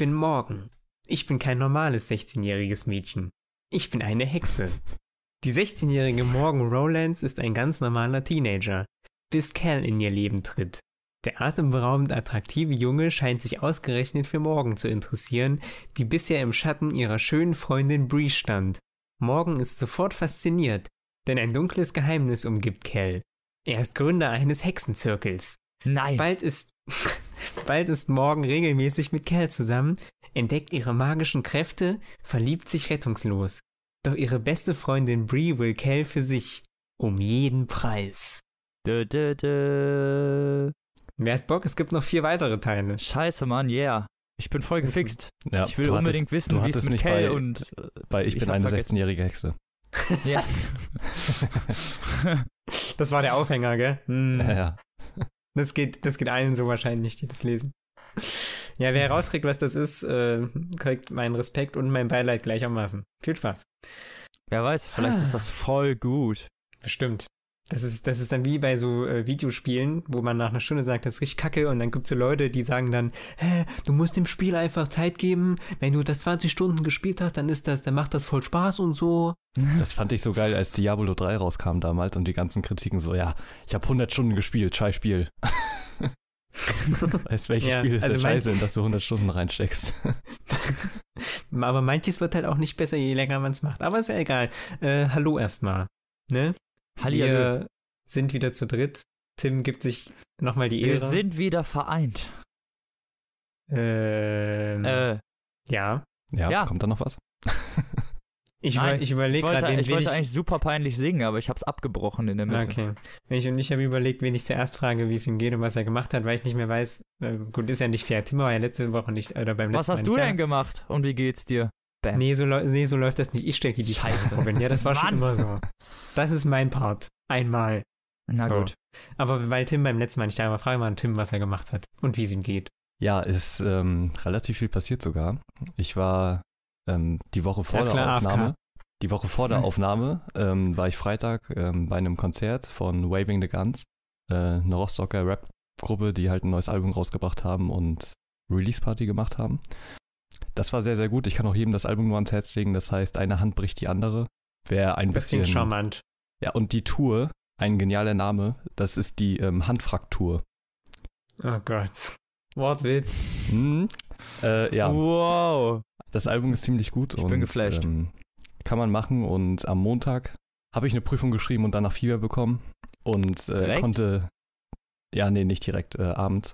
Ich bin Morgan. Ich bin kein normales 16-jähriges Mädchen. Ich bin eine Hexe. Die 16-jährige Morgan Rowlands ist ein ganz normaler Teenager, bis Cal in ihr Leben tritt. Der atemberaubend attraktive Junge scheint sich ausgerechnet für Morgan zu interessieren, die bisher im Schatten ihrer schönen Freundin Bree stand. Morgan ist sofort fasziniert, denn ein dunkles Geheimnis umgibt Cal. Er ist Gründer eines Hexenzirkels. Nein. Bald ist Bald ist Morgan regelmäßig mit Cal zusammen, entdeckt ihre magischen Kräfte, verliebt sich rettungslos. Doch ihre beste Freundin Brie will Cal für sich. Um jeden Preis. Dö, dö, dö. Wer hat Bock? Es gibt noch vier weitere Teile. Scheiße, Mann, yeah. Ich bin voll mhm. gefixt. Ja, ich will unbedingt hattest, wissen, wie es mit Cal bei, und... Bei Ich, ich bin eine 16-jährige Hexe. Ja. das war der Aufhänger, gell? Hm. Ja, ja. Das geht, das geht allen so wahrscheinlich, die das lesen. Ja, wer herauskriegt, was das ist, äh, kriegt meinen Respekt und mein Beileid gleichermaßen. Viel Spaß. Wer weiß, vielleicht ah. ist das voll gut. Bestimmt. Das ist, das ist dann wie bei so äh, Videospielen, wo man nach einer Stunde sagt, das ist richtig kacke und dann gibt's so Leute, die sagen dann, Hä, du musst dem Spiel einfach Zeit geben, wenn du das 20 Stunden gespielt hast, dann ist das, dann macht das voll Spaß und so. Das fand ich so geil, als Diablo 3 rauskam damals und die ganzen Kritiken so, ja, ich habe 100 Stunden gespielt, scheiß Spiel. Als welches ja, Spiel ist also der Scheiße, in das du 100 Stunden reinsteckst. Aber manches wird halt auch nicht besser, je länger man es macht. Aber ist ja egal. Äh, hallo erstmal. Ne? Hallihallo. Wir sind wieder zu dritt. Tim gibt sich nochmal die Ehre. Wir sind wieder vereint. Ähm, äh. Ja. ja. ja. kommt da noch was? ich, Nein, ich überlege gerade, Ich wollte ich... eigentlich super peinlich singen, aber ich habe es abgebrochen in der Mitte. Okay. Ich und ich habe überlegt, wen ich zuerst frage, wie es ihm geht und was er gemacht hat, weil ich nicht mehr weiß. Äh, gut, ist ja nicht fair. Tim war ja letzte Woche nicht, oder beim letzten Mal. Was hast du denn da. gemacht und wie geht's dir? Bam. Nee so, nee, so läuft das nicht. Ich stecke die Scheiße vor. Ja, das war schon immer so. Das ist mein Part. Einmal. Na so. gut. Aber weil Tim beim letzten Mal nicht da war, frage mal an Tim, was er gemacht hat und wie es ihm geht. Ja, ist ähm, relativ viel passiert sogar. Ich war ähm, die Woche vor der klar, Aufnahme. AFK. Die Woche vor der Aufnahme ähm, war ich Freitag ähm, bei einem Konzert von Waving the Guns, äh, eine Rostocker Rap-Gruppe, die halt ein neues Album rausgebracht haben und Release-Party gemacht haben. Das war sehr, sehr gut. Ich kann auch jedem das Album nur ans Herz legen. Das heißt, eine Hand bricht die andere. Wäre ein bisschen, bisschen charmant. Ja, und die Tour, ein genialer Name, das ist die ähm, Handfraktur. Oh Gott. Wortwitz. Hm? Äh, ja. Wow. Das Album ist ziemlich gut. Ich und, bin geflasht. Ähm, kann man machen und am Montag habe ich eine Prüfung geschrieben und danach Fieber bekommen und äh, konnte. Ja, nee, nicht direkt, äh, abends.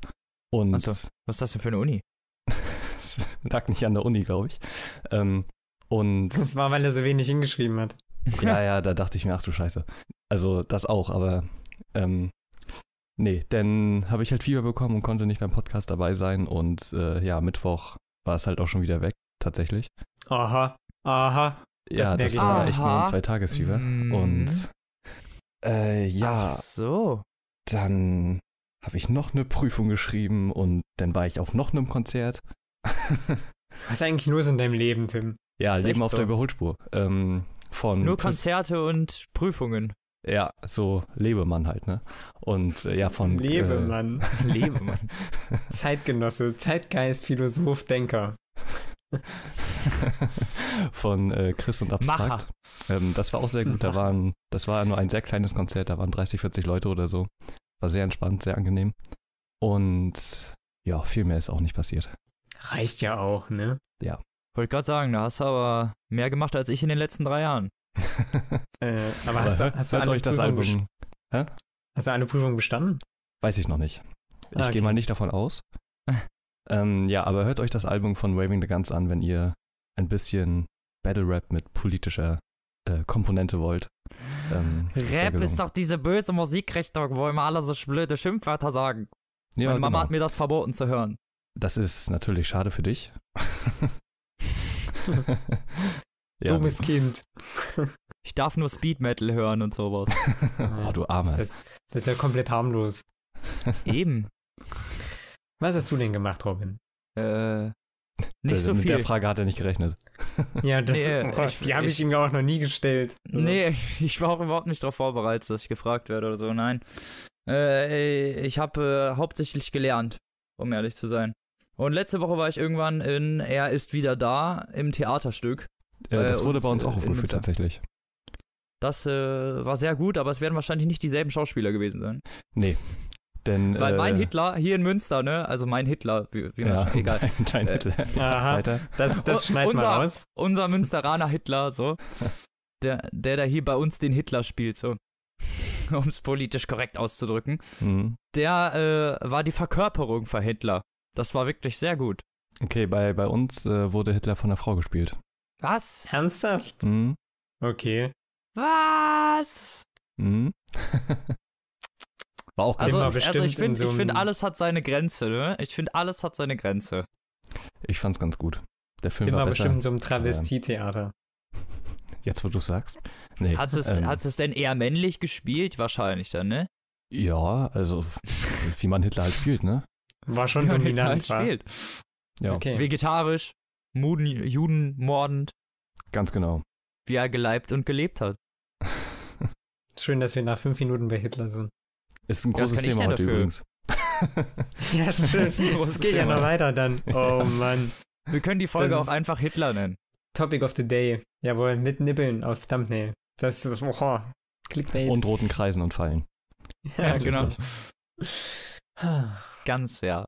Und. Was, was ist das denn für eine Uni? Das lag nicht an der Uni, glaube ich. Ähm, und das war, weil er so wenig hingeschrieben hat. Ja, ja, da dachte ich mir, ach du Scheiße. Also das auch, aber ähm, nee, dann habe ich halt Fieber bekommen und konnte nicht beim Podcast dabei sein. Und äh, ja, Mittwoch war es halt auch schon wieder weg, tatsächlich. Aha, aha. Ja, das, das war aha. echt nur ein Zweitagesfieber. Mm. Und äh, ja. Ach so. Dann habe ich noch eine Prüfung geschrieben und dann war ich auf noch einem Konzert was ist eigentlich los in deinem Leben, Tim? Ja, Leben auf so. der Überholspur. Ähm, von Nur Konzerte Chris und Prüfungen. Ja, so Lebemann halt, ne? Und äh, ja, von. Äh, Lebemann. Äh, Lebemann. Zeitgenosse, Zeitgeist, Philosoph, Denker. von äh, Chris und Abstrakt. Ähm, das war auch sehr gut. Da waren, das war nur ein sehr kleines Konzert, da waren 30, 40 Leute oder so. War sehr entspannt, sehr angenehm. Und ja, viel mehr ist auch nicht passiert. Reicht ja auch, ne? Ja. Wollte gerade sagen, da hast du aber mehr gemacht als ich in den letzten drei Jahren. äh, aber, hast du, hast du eine euch Prüfung das Album. Hä? Hast du eine Prüfung bestanden? Weiß ich noch nicht. Ah, ich ah, okay. gehe mal nicht davon aus. ähm, ja, aber hört euch das Album von Waving the Guns an, wenn ihr ein bisschen Battle Rap mit politischer äh, Komponente wollt. Ähm, Rap ist doch diese böse Musikrichtung, wo immer alle so blöde Schimpfwörter sagen. Ja, Meine Mama genau. hat mir das verboten zu hören. Das ist natürlich schade für dich. ja, Dummes Kind. Ich darf nur Speed Metal hören und sowas. oh, du Armer. Das, das ist ja komplett harmlos. Eben. Was hast du denn gemacht, Robin? Äh, nicht also so mit viel. Mit der Frage hat er nicht gerechnet. Ja, das, nee, oh, ich, die habe ich, ich, ihm ja auch noch nie gestellt. Oder? Nee, ich war auch überhaupt nicht darauf vorbereitet, dass ich gefragt werde oder so. Nein. Äh, ich habe äh, hauptsächlich gelernt, um ehrlich zu sein. Und letzte Woche war ich irgendwann in Er ist wieder da im Theaterstück. Äh, das äh, wurde bei uns auch aufgeführt äh, tatsächlich. Das äh, war sehr gut, aber es werden wahrscheinlich nicht dieselben Schauspieler gewesen sein. Nee. Denn, Weil äh, mein Hitler hier in Münster, ne? Also mein Hitler, wie, wie ja, man egal. Dein, dein äh, Hitler. Aha, das, das schneiden unser, mal Unser Münsteraner Hitler, so. Der, der da hier bei uns den Hitler spielt, so um es politisch korrekt auszudrücken, mhm. der äh, war die Verkörperung von Hitler. Das war wirklich sehr gut. Okay, bei, bei uns äh, wurde Hitler von einer Frau gespielt. Was? Ernsthaft? Mhm. Okay. Was? Mhm. war auch also, bestimmt also ich finde, so ich alles hat seine Grenze, ne? Ich finde, alles hat seine Grenze. Ich fand's ganz gut. Der Film Thema war besser. bestimmt so ein Travestietheater. Jetzt, wo du sagst. Nee, hat es, ähm, hat's es denn eher männlich gespielt? Wahrscheinlich dann, ne? Ja, also wie man Hitler halt spielt, ne? War schon ja, dominant. War. Spielt. Ja. Okay. Vegetarisch, Muden, Juden mordend. Ganz genau. Wie er geleibt und gelebt hat. Schön, dass wir nach fünf Minuten bei Hitler sind. Ist ein großes Thema heute dafür. übrigens. ja, schön. Es geht Thema. ja noch weiter dann. Oh Mann. Wir können die Folge das auch einfach Hitler nennen. Topic of the Day. Jawohl, mit Nippeln auf Thumbnail. Das ist, oh, Clickbait. Und roten Kreisen und Fallen. Ja, Ganz genau ganz, ja.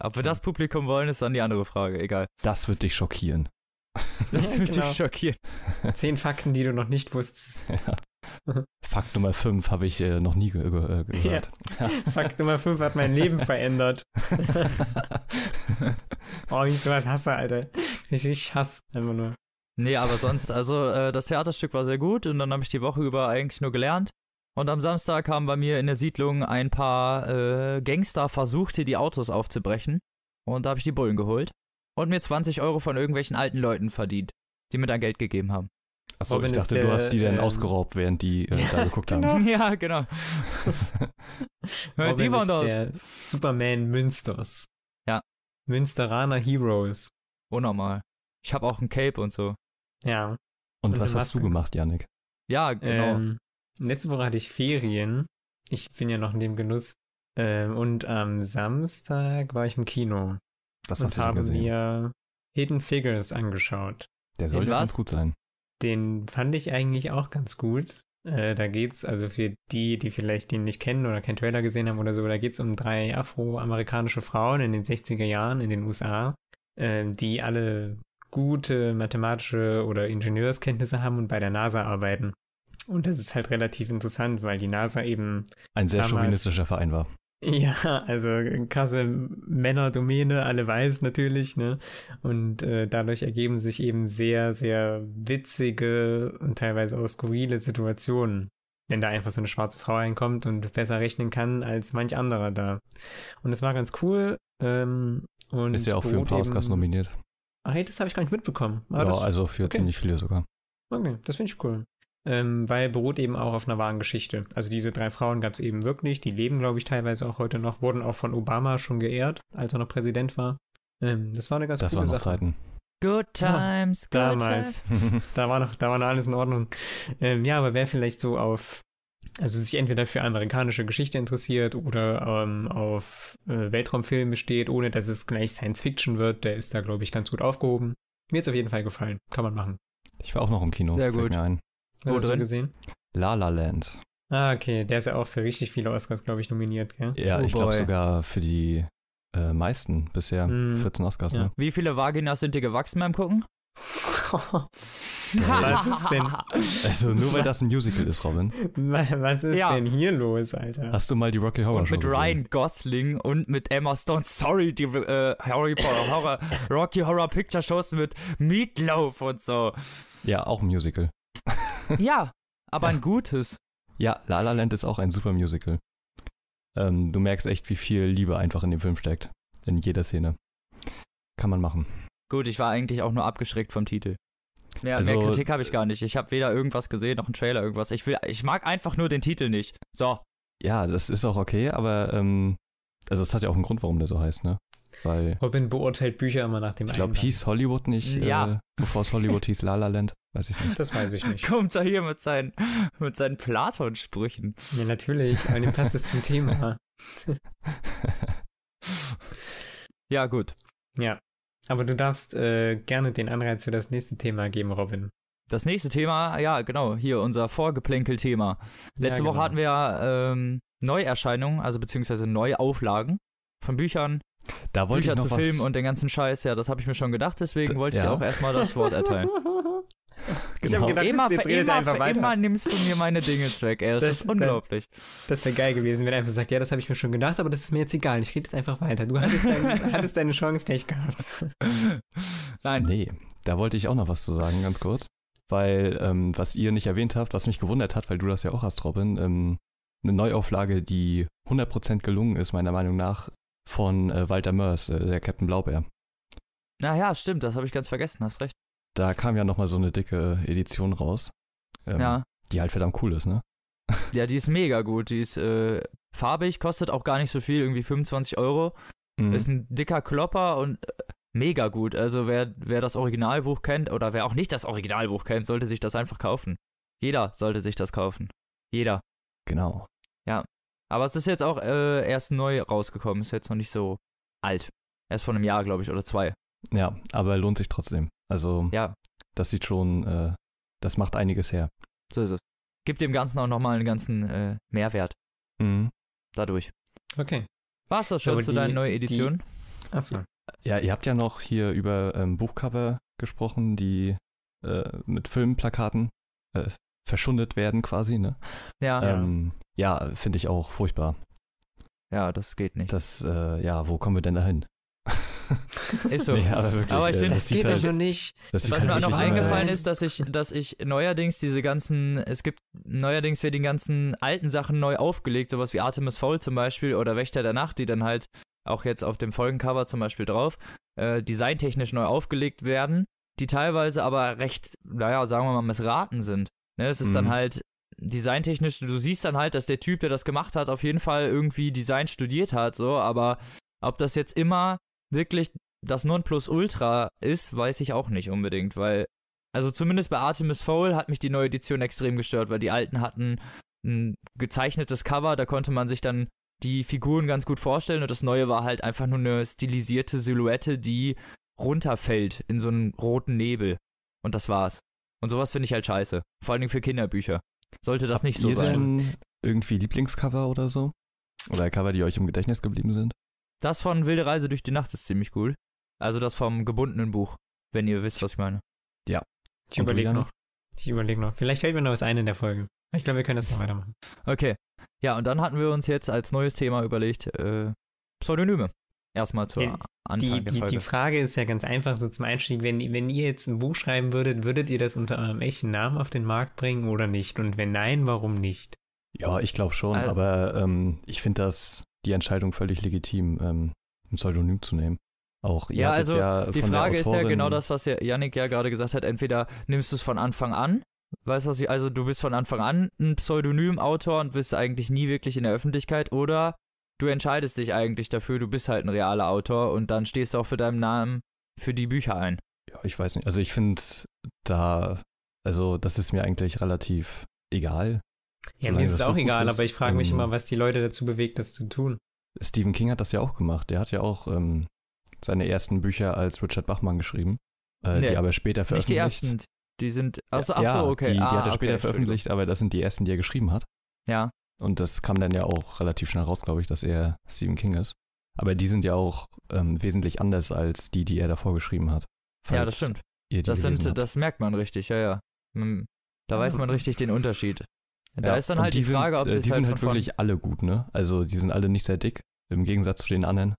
Ob wir das Publikum wollen, ist dann die andere Frage, egal. Das wird dich schockieren. Das ja, wird genau. dich schockieren. Zehn Fakten, die du noch nicht wusstest. Ja. Fakt Nummer fünf habe ich äh, noch nie ge ge äh, gehört. Ja. Fakt Nummer fünf hat mein Leben verändert. oh, wie ich sowas hasse, Alter. Ich, ich hasse einfach nur. Nee, aber sonst, also äh, das Theaterstück war sehr gut und dann habe ich die Woche über eigentlich nur gelernt. Und am Samstag haben bei mir in der Siedlung ein paar äh, Gangster versucht, hier die Autos aufzubrechen. Und da habe ich die Bullen geholt und mir 20 Euro von irgendwelchen alten Leuten verdient, die mir dann Geld gegeben haben. Achso, ich dachte, der, du hast die dann ähm, ausgeraubt, während die äh, da geguckt genau. haben. Ja, genau. Robin die waren das. Superman Münsters. Ja. Münsteraner Heroes. Unnormal. Ich habe auch ein Cape und so. Ja. Und, und was hast du gemacht, Yannick? Ja, genau. Ähm, letzte Woche hatte ich Ferien. Ich bin ja noch in dem Genuss. Ähm, und am Samstag war ich im Kino. Das und habe mir Hidden Figures angeschaut. Der soll ja ganz gut sein. Den fand ich eigentlich auch ganz gut. Äh, da geht's, also für die, die vielleicht den nicht kennen oder keinen Trailer gesehen haben oder so, da geht's um drei afroamerikanische Frauen in den 60er Jahren in den USA, ähm, die alle gute mathematische oder Ingenieurskenntnisse haben und bei der NASA arbeiten. Und das ist halt relativ interessant, weil die NASA eben. Ein sehr chauvinistischer Verein war. Ja, also krasse Männerdomäne, alle weiß natürlich, ne? Und äh, dadurch ergeben sich eben sehr, sehr witzige und teilweise auch skurrile Situationen, wenn da einfach so eine schwarze Frau reinkommt und besser rechnen kann als manch anderer da. Und es war ganz cool. Ähm, und Ist ja auch für den Powercast nominiert. Ach hey, das habe ich gar nicht mitbekommen. Aber ah, ja, das, also für okay. ziemlich viele sogar. Okay, das finde ich cool ähm, weil beruht eben auch auf einer wahren Geschichte. Also diese drei Frauen gab es eben wirklich, die leben, glaube ich, teilweise auch heute noch, wurden auch von Obama schon geehrt, als er noch Präsident war. Ähm, das war eine ganz das coole Sache. Das waren noch Zeiten. Good times, ja, good damals. times. da war noch, da war noch alles in Ordnung. Ähm, ja, aber wer vielleicht so auf, also sich entweder für amerikanische Geschichte interessiert oder ähm, auf äh, Weltraumfilme steht, ohne dass es gleich Science Fiction wird, der ist da, glaube ich, ganz gut aufgehoben. Mir hat es auf jeden Fall gefallen. Kann man machen. Ich war auch noch im Kino. Sehr gut. Mir ein. Wo hast drin? du gesehen? La La Land. Ah, okay. Der ist ja auch für richtig viele Oscars, glaube ich, nominiert, gell? Ja, oh ich glaube sogar für die äh, meisten bisher. Mm. Hm. 14 Oscars, ja. ne? Wie viele Vaginas sind dir gewachsen beim Gucken? was ist denn? Also nur weil das ein Musical ist, Robin. Was ist ja. denn hier los, Alter? Hast du mal die Rocky Horror Show und Mit gesehen? Ryan Gosling und mit Emma Stone. Sorry, die äh, Harry Potter Horror Rocky Horror Picture Shows mit Meatloaf und so. Ja, auch ein Musical. Ja, aber ja. ein gutes. Ja, La La Land ist auch ein super Musical. Ähm, du merkst echt, wie viel Liebe einfach in dem Film steckt. In jeder Szene. Kann man machen. Gut, ich war eigentlich auch nur abgeschreckt vom Titel. Mehr, also, mehr Kritik habe ich gar nicht. Ich habe weder irgendwas gesehen noch einen Trailer, irgendwas. Ich, will, ich mag einfach nur den Titel nicht. So. Ja, das ist auch okay, aber ähm, also es hat ja auch einen Grund, warum der so heißt, ne? Weil Robin beurteilt Bücher immer nach dem Ich glaube, hieß Hollywood nicht, ja. äh, bevor es Hollywood hieß, La La Land. Weiß ich nicht. Das weiß ich nicht. Kommt er hier mit seinen, mit seinen Platon-Sprüchen. Ja, natürlich. Aber dem passt es zum Thema. ja, gut. Ja. Aber du darfst äh, gerne den Anreiz für das nächste Thema geben, Robin. Das nächste Thema, ja, genau, hier unser Vorgeplänkel-Thema. Letzte ja, genau. Woche hatten wir ähm, Neuerscheinungen, also beziehungsweise Neuauflagen von Büchern, da wollte Bücher ich noch zu was filmen und den ganzen Scheiß, ja, das habe ich mir schon gedacht, deswegen wollte ja. ich auch erstmal das Wort erteilen. Ich genau. habe gedacht, immer, jetzt immer, einfach weiter. Immer nimmst du mir meine Dinge weg, ey. Das, das ist unglaublich. Das wäre geil gewesen, wenn er einfach sagt, ja, das habe ich mir schon gedacht, aber das ist mir jetzt egal. Ich rede jetzt einfach weiter. Du hattest, dein, hattest deine Chance, Pech gehabt. Nein. Nee, da wollte ich auch noch was zu sagen, ganz kurz. Weil, ähm, was ihr nicht erwähnt habt, was mich gewundert hat, weil du das ja auch hast, Robin, ähm, eine Neuauflage, die 100% gelungen ist, meiner Meinung nach, von äh, Walter Mörs, äh, der Captain Blaubeer. Na ah ja, stimmt, das habe ich ganz vergessen, hast recht. Da kam ja nochmal so eine dicke Edition raus. Ähm, ja. Die halt verdammt cool ist, ne? Ja, die ist mega gut. Die ist äh, farbig, kostet auch gar nicht so viel, irgendwie 25 Euro. Mhm. Ist ein dicker Klopper und äh, mega gut. Also wer, wer das Originalbuch kennt oder wer auch nicht das Originalbuch kennt, sollte sich das einfach kaufen. Jeder sollte sich das kaufen. Jeder. Genau. Ja, aber es ist jetzt auch äh, erst neu rausgekommen, ist jetzt noch nicht so alt. Erst vor einem Jahr, glaube ich, oder zwei. Ja, aber lohnt sich trotzdem. Also, ja. das sieht schon, äh, das macht einiges her. So ist es. Gibt dem Ganzen auch nochmal einen ganzen äh, Mehrwert. Mhm. Dadurch. Okay. War es das schon aber zu die, deinen neuen Editionen? Achso. Ja, ihr habt ja noch hier über ähm, Buchcover gesprochen, die äh, mit Filmplakaten, äh, verschundet werden quasi, ne? Ja. Ähm, ja, finde ich auch furchtbar. Ja, das geht nicht. Das, äh, ja, wo kommen wir denn da hin? Ist so. Nee, aber, wirklich, aber ich äh, finde, das, das geht ja halt, halt, so nicht. Was halt mir auch noch eingefallen sein. ist, dass ich, dass ich neuerdings diese ganzen, es gibt neuerdings für die ganzen alten Sachen neu aufgelegt, sowas wie Artemis Fowl zum Beispiel oder Wächter der Nacht, die dann halt auch jetzt auf dem Folgencover zum Beispiel drauf, äh, designtechnisch neu aufgelegt werden, die teilweise aber recht, naja, sagen wir mal, missraten sind. Ne, es ist mhm. dann halt designtechnisch, du siehst dann halt, dass der Typ, der das gemacht hat, auf jeden Fall irgendwie Design studiert hat, so, aber ob das jetzt immer wirklich das Nonplusultra ist, weiß ich auch nicht unbedingt, weil, also zumindest bei Artemis Fowl hat mich die neue Edition extrem gestört, weil die alten hatten ein gezeichnetes Cover, da konnte man sich dann die Figuren ganz gut vorstellen und das neue war halt einfach nur eine stilisierte Silhouette, die runterfällt in so einen roten Nebel. Und das war's. Und sowas finde ich halt scheiße. Vor allen Dingen für Kinderbücher. Sollte das Habt nicht so ihr sein. Denn irgendwie Lieblingscover oder so? Oder Cover, die euch im Gedächtnis geblieben sind? Das von Wilde Reise durch die Nacht ist ziemlich cool. Also das vom gebundenen Buch, wenn ihr wisst, was ich meine. Ja. Ich überlege noch. Ich überlege noch. Vielleicht fällt mir noch was ein in der Folge. Ich glaube, wir können das noch weitermachen. Okay. Ja, und dann hatten wir uns jetzt als neues Thema überlegt, äh, Pseudonyme. Erstmal zur die, Anfang die, die, die, Frage ist ja ganz einfach, so zum Einstieg, wenn, wenn ihr jetzt ein Buch schreiben würdet, würdet ihr das unter eurem echten Namen auf den Markt bringen oder nicht? Und wenn nein, warum nicht? Ja, ich glaube schon, also, aber ähm, ich finde das die Entscheidung völlig legitim, ähm, ein Pseudonym zu nehmen. Auch ja, also ja die Frage ist ja genau das, was Yannick ja gerade gesagt hat. Entweder nimmst du es von Anfang an, weißt du was ich, also du bist von Anfang an ein Pseudonym-Autor und bist eigentlich nie wirklich in der Öffentlichkeit, oder du entscheidest dich eigentlich dafür, du bist halt ein realer Autor und dann stehst du auch für deinen Namen für die Bücher ein. Ja, ich weiß nicht. Also ich finde da, also das ist mir eigentlich relativ egal. Ja, mir ist es auch egal, ist. aber ich frage mich ähm, immer, was die Leute dazu bewegt, das zu tun. Stephen King hat das ja auch gemacht. Der hat ja auch ähm, seine ersten Bücher als Richard Bachmann geschrieben, äh, nee, die aber später veröffentlicht. Nicht die ersten, die sind, achso, achso okay. Die, die ah, hat er okay, später veröffentlicht, aber das sind die ersten, die er geschrieben hat. Ja. Und das kam dann ja auch relativ schnell raus, glaube ich, dass er Stephen King ist. Aber die sind ja auch ähm, wesentlich anders als die, die er davor geschrieben hat. Ja, das stimmt. Das, sind, das, merkt man richtig, ja, ja. Hm. Da weiß man richtig den Unterschied. Da ja, ist dann halt die, die Frage, sind, ob äh, sie es Die halt sind halt wirklich alle gut, ne? Also die sind alle nicht sehr dick, im Gegensatz zu den anderen.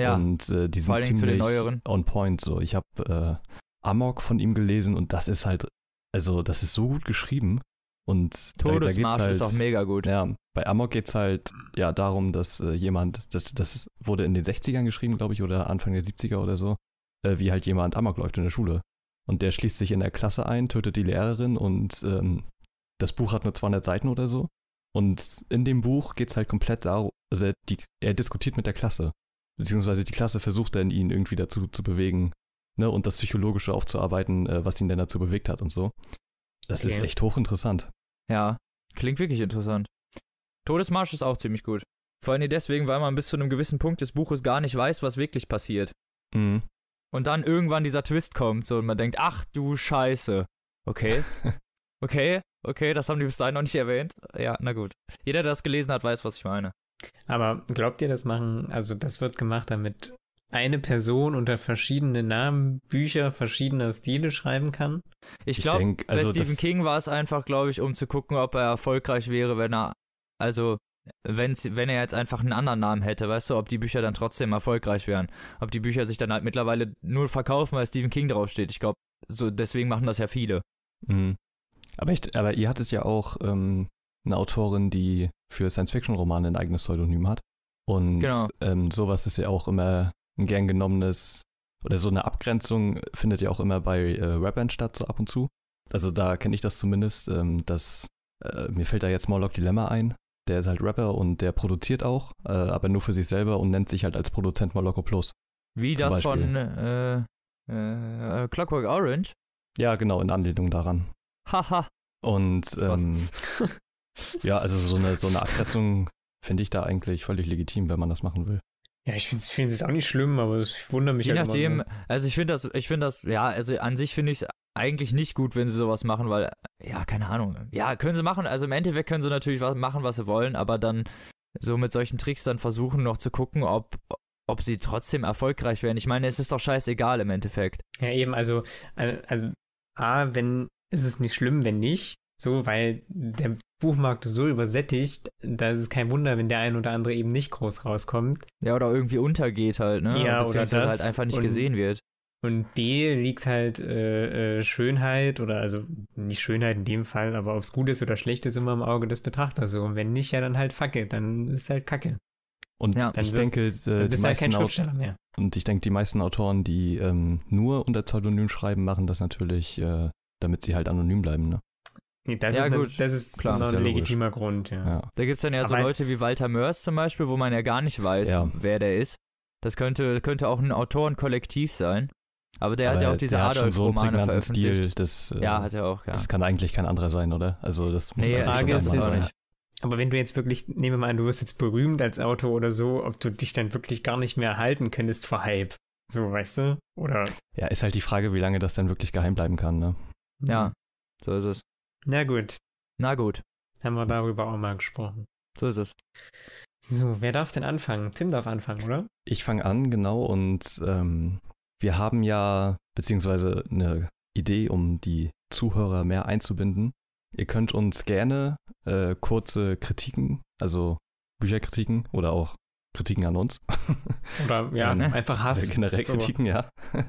Ja. Und äh, die sind ziemlich on point. So, ich habe äh, Amok von ihm gelesen und das ist halt, also das ist so gut geschrieben. Und Todesmarsch da, halt, ist auch mega gut. Ja, bei Amok geht es halt ja darum, dass äh, jemand, das, das wurde in den 60ern geschrieben, glaube ich, oder Anfang der 70er oder so, äh, wie halt jemand Amok läuft in der Schule. Und der schließt sich in der Klasse ein, tötet die Lehrerin und ähm, das Buch hat nur 200 Seiten oder so. Und in dem Buch geht es halt komplett darum, also die, er diskutiert mit der Klasse. Beziehungsweise die Klasse versucht dann, ihn irgendwie dazu zu bewegen, ne, und das Psychologische aufzuarbeiten, äh, was ihn denn dazu bewegt hat und so. Das okay. ist echt hochinteressant. Ja, klingt wirklich interessant. Todesmarsch ist auch ziemlich gut. Vor allem deswegen, weil man bis zu einem gewissen Punkt des Buches gar nicht weiß, was wirklich passiert. Mhm. Und dann irgendwann dieser Twist kommt so und man denkt, ach du Scheiße. Okay. okay, okay, das haben die bis dahin noch nicht erwähnt. Ja, na gut. Jeder, der das gelesen hat, weiß, was ich meine. Aber glaubt ihr, das machen, also das wird gemacht, damit eine Person unter verschiedenen Namen Bücher verschiedener Stile schreiben kann? Ich glaube, also bei Stephen King war es einfach, glaube ich, um zu gucken, ob er erfolgreich wäre, wenn er, also wenn's, wenn er jetzt einfach einen anderen Namen hätte, weißt du, ob die Bücher dann trotzdem erfolgreich wären. Ob die Bücher sich dann halt mittlerweile nur verkaufen, weil Stephen King draufsteht. Ich glaube, so deswegen machen das ja viele. Mhm. Aber, ich, aber ihr hattet ja auch ähm, eine Autorin, die für Science-Fiction-Romane ein eigenes Pseudonym hat. Und genau. ähm, sowas ist ja auch immer ein gern genommenes oder so eine Abgrenzung findet ja auch immer bei äh, Rappern statt, so ab und zu. Also da kenne ich das zumindest, ähm, dass äh, mir fällt da jetzt Morlock Dilemma ein. Der ist halt Rapper und der produziert auch, äh, aber nur für sich selber und nennt sich halt als Produzent Morlocko Plus. Wie das Beispiel. von äh, äh, äh, Clockwork Orange? Ja, genau, in Anlehnung daran. Haha. und ähm, ja, also so eine, so eine Abgrenzung finde ich da eigentlich völlig legitim, wenn man das machen will. Ja, ich finde es find auch nicht schlimm, aber ich wundere mich. Je halt nachdem, immer. also ich finde das, ich finde das, ja, also an sich finde ich es eigentlich nicht gut, wenn sie sowas machen, weil, ja, keine Ahnung. Ja, können sie machen, also im Endeffekt können sie natürlich was machen, was sie wollen, aber dann so mit solchen Tricks dann versuchen noch zu gucken, ob, ob sie trotzdem erfolgreich werden. Ich meine, es ist doch scheißegal im Endeffekt. Ja, eben, also, also, A, wenn, ist es nicht schlimm, wenn nicht. So, weil der Buchmarkt ist so übersättigt, da ist es kein Wunder, wenn der ein oder andere eben nicht groß rauskommt. Ja, oder irgendwie untergeht halt, ne? Ja, oder halt das halt einfach nicht und, gesehen wird. Und B liegt halt äh, äh Schönheit oder also nicht Schönheit in dem Fall, aber ob es gut ist oder schlecht ist, immer im Auge des Betrachters so. Und wenn nicht, ja dann halt Facke, dann ist halt Kacke. Und ja, ich wirst, denke, äh, die halt meisten halt Und ich denke, die meisten Autoren, die ähm, nur unter Pseudonym schreiben, machen das natürlich, äh, damit sie halt anonym bleiben, ne? Nee, das, ja, ist ne, gut, eine, das ist klar, so ein ja legitimer logisch. Grund, ja. ja. Da gibt es dann ja Aber so Leute wie Walter Mörs zum Beispiel, wo man ja gar nicht weiß, wer der ist. Das könnte, könnte auch ein Autorenkollektiv sein. Aber der Aber hat ja auch diese Adolf-Romane so veröffentlicht. Stil, das, äh, ja, hat er auch, ja. Das kann eigentlich kein anderer sein, oder? Also das muss nee, Frage ist jetzt nicht. Aber wenn du jetzt wirklich, nehmen wir mal an, du wirst jetzt berühmt als Autor oder so, ob du dich dann wirklich gar nicht mehr halten könntest vor Hype. So, weißt du? Oder? Ja, ist halt die Frage, wie lange das dann wirklich geheim bleiben kann, ne? Ja, so ist es. Na gut. Na gut. Haben wir darüber auch mal gesprochen. So ist es. So, wer darf denn anfangen? Tim darf anfangen, oder? Ich fange an, genau. Und ähm, wir haben ja, beziehungsweise eine Idee, um die Zuhörer mehr einzubinden. Ihr könnt uns gerne äh, kurze Kritiken, also Bücherkritiken oder auch Kritiken an uns. Oder ja, ähm, einfach Hass. Generell Kritiken, ja.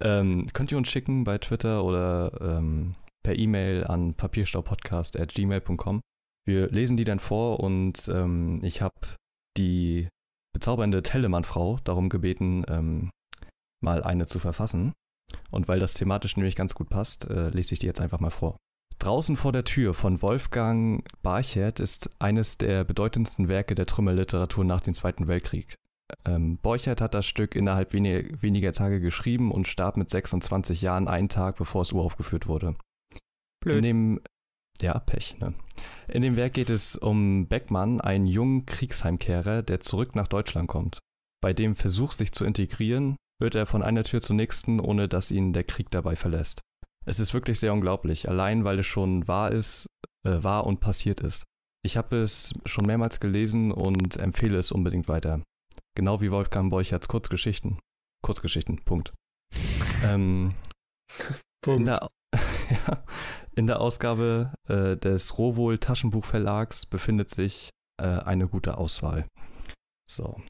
ähm, könnt ihr uns schicken bei Twitter oder ähm, per E-Mail an papierstaupodcast.gmail.com. Wir lesen die dann vor und ähm, ich habe die bezaubernde Tellemann-Frau darum gebeten, ähm, mal eine zu verfassen. Und weil das thematisch nämlich ganz gut passt, äh, lese ich die jetzt einfach mal vor. Draußen vor der Tür von Wolfgang Barchert ist eines der bedeutendsten Werke der Trümmerliteratur nach dem Zweiten Weltkrieg. Ähm, Borchert hat das Stück innerhalb wenige, weniger Tage geschrieben und starb mit 26 Jahren einen Tag, bevor es uraufgeführt wurde. Blöd. In dem, ja, Pech, ne? In dem Werk geht es um Beckmann, einen jungen Kriegsheimkehrer, der zurück nach Deutschland kommt. Bei dem Versuch, sich zu integrieren, wird er von einer Tür zur nächsten, ohne dass ihn der Krieg dabei verlässt. Es ist wirklich sehr unglaublich, allein weil es schon wahr ist, äh, wahr und passiert ist. Ich habe es schon mehrmals gelesen und empfehle es unbedingt weiter. Genau wie Wolfgang Borcherts Kurzgeschichten. Kurzgeschichten, Punkt. ähm, Punkt. In der ja, in der Ausgabe äh, des Rowohl Taschenbuchverlags befindet sich äh, eine gute Auswahl. So.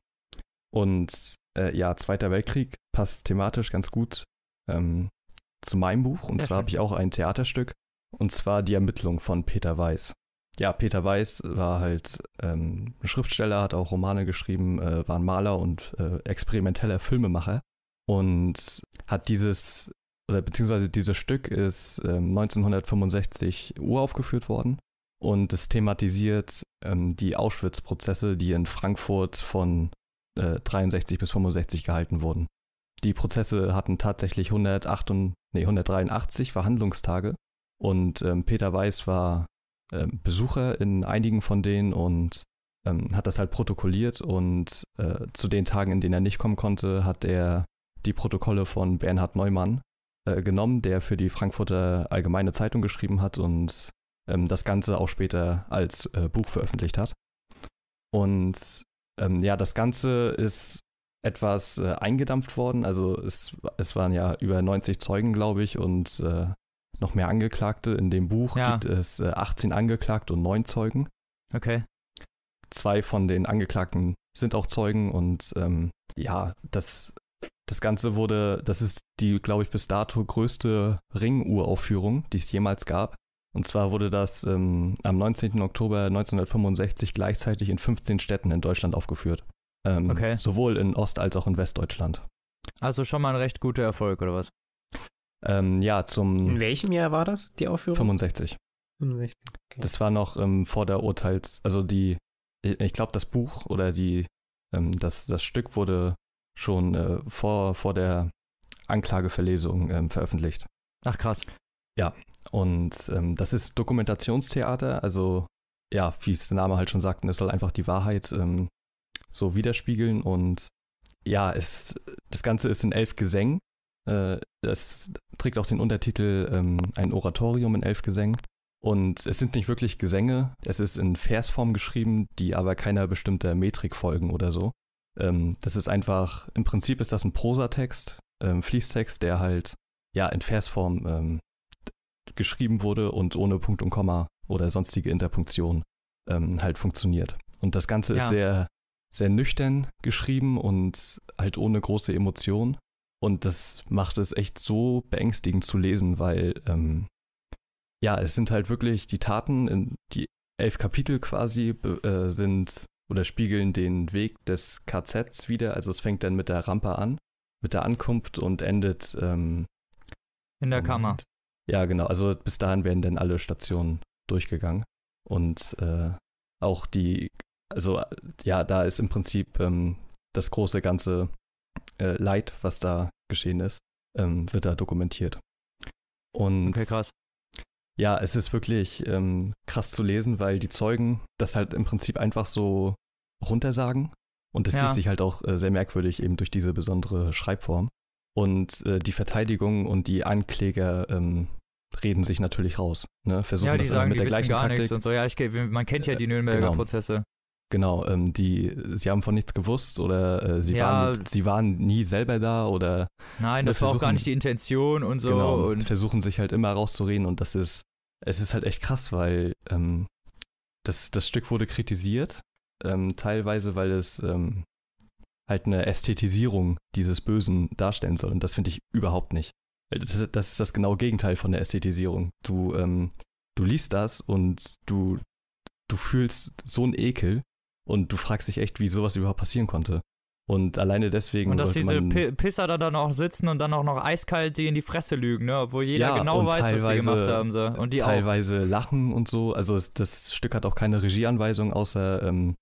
Und äh, ja, Zweiter Weltkrieg passt thematisch ganz gut ähm, zu meinem Buch. Und Sehr zwar habe ich auch ein Theaterstück. Und zwar die Ermittlung von Peter Weiß. Ja, Peter Weiß war halt ähm, Schriftsteller, hat auch Romane geschrieben, äh, war ein Maler und äh, experimenteller Filmemacher und hat dieses oder beziehungsweise dieses Stück ist äh, 1965 uraufgeführt worden und es thematisiert ähm, die Auschwitz-Prozesse, die in Frankfurt von äh, 63 bis 65 gehalten wurden. Die Prozesse hatten tatsächlich 108, nee, 183 Verhandlungstage und ähm, Peter Weiß war ähm, Besucher in einigen von denen und ähm, hat das halt protokolliert und äh, zu den Tagen, in denen er nicht kommen konnte, hat er die Protokolle von Bernhard Neumann äh, genommen, der für die Frankfurter Allgemeine Zeitung geschrieben hat und ähm, das Ganze auch später als äh, Buch veröffentlicht hat. Und ähm, ja, das Ganze ist etwas äh, eingedampft worden. Also es, es waren ja über 90 Zeugen, glaube ich, und äh, noch mehr Angeklagte. In dem Buch ja. gibt es 18 äh, Angeklagte und 9 Zeugen. Okay. Zwei von den Angeklagten sind auch Zeugen und ähm, ja, das das Ganze wurde, das ist die, glaube ich, bis dato größte Ringuraufführung, die es jemals gab. Und zwar wurde das ähm, am 19. Oktober 1965 gleichzeitig in 15 Städten in Deutschland aufgeführt. Ähm, okay. Sowohl in Ost- als auch in Westdeutschland. Also schon mal ein recht guter Erfolg, oder was? Ähm, ja, zum. In welchem Jahr war das, die Aufführung? 65. 65. Okay. Das war noch ähm, vor der Urteils-, also die, ich, ich glaube, das Buch oder die, ähm, das, das Stück wurde schon äh, vor, vor der Anklageverlesung ähm, veröffentlicht. Ach krass. Ja, und ähm, das ist Dokumentationstheater, also ja, wie es der Name halt schon sagt, es soll einfach die Wahrheit ähm, so widerspiegeln und ja, es, das Ganze ist in elf Gesängen. Äh, es trägt auch den Untertitel ähm, Ein Oratorium in elf Gesängen. Und es sind nicht wirklich Gesänge, es ist in Versform geschrieben, die aber keiner bestimmter Metrik folgen oder so. Ähm, das ist einfach, im Prinzip ist das ein Prosatext, ähm, Fließtext, der halt ja in Versform ähm, geschrieben wurde und ohne Punkt und Komma oder sonstige Interpunktion ähm, halt funktioniert. Und das Ganze ja. ist sehr, sehr nüchtern geschrieben und halt ohne große Emotion. Und das macht es echt so beängstigend zu lesen, weil ähm, ja, es sind halt wirklich die Taten, in, die elf Kapitel quasi äh, sind oder spiegeln den Weg des KZs wieder. Also es fängt dann mit der Rampe an, mit der Ankunft und endet ähm, in der Kammer. Und, ja, genau. Also bis dahin werden dann alle Stationen durchgegangen und äh, auch die, also ja, da ist im Prinzip ähm, das große ganze äh, Leid, was da geschehen ist, ähm, wird da dokumentiert. Und okay, krass. Ja, es ist wirklich ähm, krass zu lesen, weil die Zeugen das halt im Prinzip einfach so runtersagen. Und das ja. liest sich halt auch äh, sehr merkwürdig eben durch diese besondere Schreibform. Und äh, die Verteidigung und die Ankläger ähm, reden sich natürlich raus. Ne? Versuchen ja, die das sagen, mit die der gleichen gar Taktik. nichts und so. Ja, ich, man kennt ja äh, die Nürnberger genau. Prozesse. Genau, ähm, die, sie haben von nichts gewusst oder äh, sie, ja, waren, sie waren nie selber da oder. Nein, das war auch gar nicht die Intention und so. Genau, und versuchen sich halt immer rauszureden und das ist, es ist halt echt krass, weil ähm, das, das Stück wurde kritisiert, ähm, teilweise, weil es ähm, halt eine Ästhetisierung dieses Bösen darstellen soll und das finde ich überhaupt nicht. Das ist, das ist das genaue Gegenteil von der Ästhetisierung. Du, ähm, du liest das und du, du fühlst so einen Ekel und du fragst dich echt, wie sowas überhaupt passieren konnte. Und alleine deswegen. Und dass diese Pisser da dann auch sitzen und dann auch noch eiskalt die in die Fresse lügen, ne? Obwohl jeder ja, genau weiß, was sie gemacht haben. So. Und die teilweise auch. lachen und so. Also es, das Stück hat auch keine Regieanweisung, außer ähm,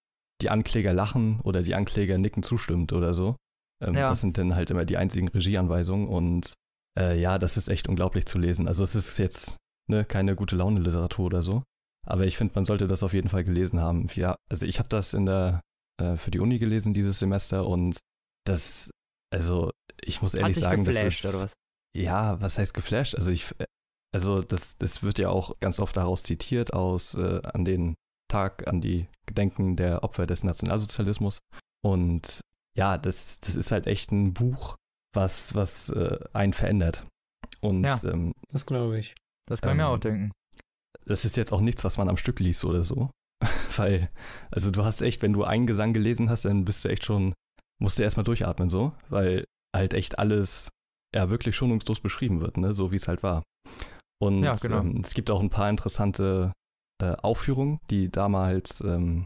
die Ankläger lachen oder die Ankläger nicken zustimmt oder so. Ähm, ja. Das sind dann halt immer die einzigen Regieanweisungen. Und äh, ja, das ist echt unglaublich zu lesen. Also es ist jetzt ne, keine gute Laune-Literatur oder so. Aber ich finde, man sollte das auf jeden Fall gelesen haben. Ja, also ich habe das in der äh, für die Uni gelesen dieses Semester und das, also ich muss ehrlich sagen, geflasht, das ist, oder was? ja, was heißt geflasht? Also ich, also das, das wird ja auch ganz oft daraus zitiert aus äh, an den Tag, an die Gedenken der Opfer des Nationalsozialismus und ja, das, das ist halt echt ein Buch, was was äh, einen verändert. Und ja, ähm, das glaube ich. Das kann ähm, ich mir ähm, auch denken das ist jetzt auch nichts, was man am Stück liest oder so. Weil, also du hast echt, wenn du einen Gesang gelesen hast, dann bist du echt schon, musst du erstmal durchatmen so, weil halt echt alles ja wirklich schonungslos beschrieben wird, ne? so wie es halt war. Und ja, genau. ähm, es gibt auch ein paar interessante äh, Aufführungen, die damals, ähm,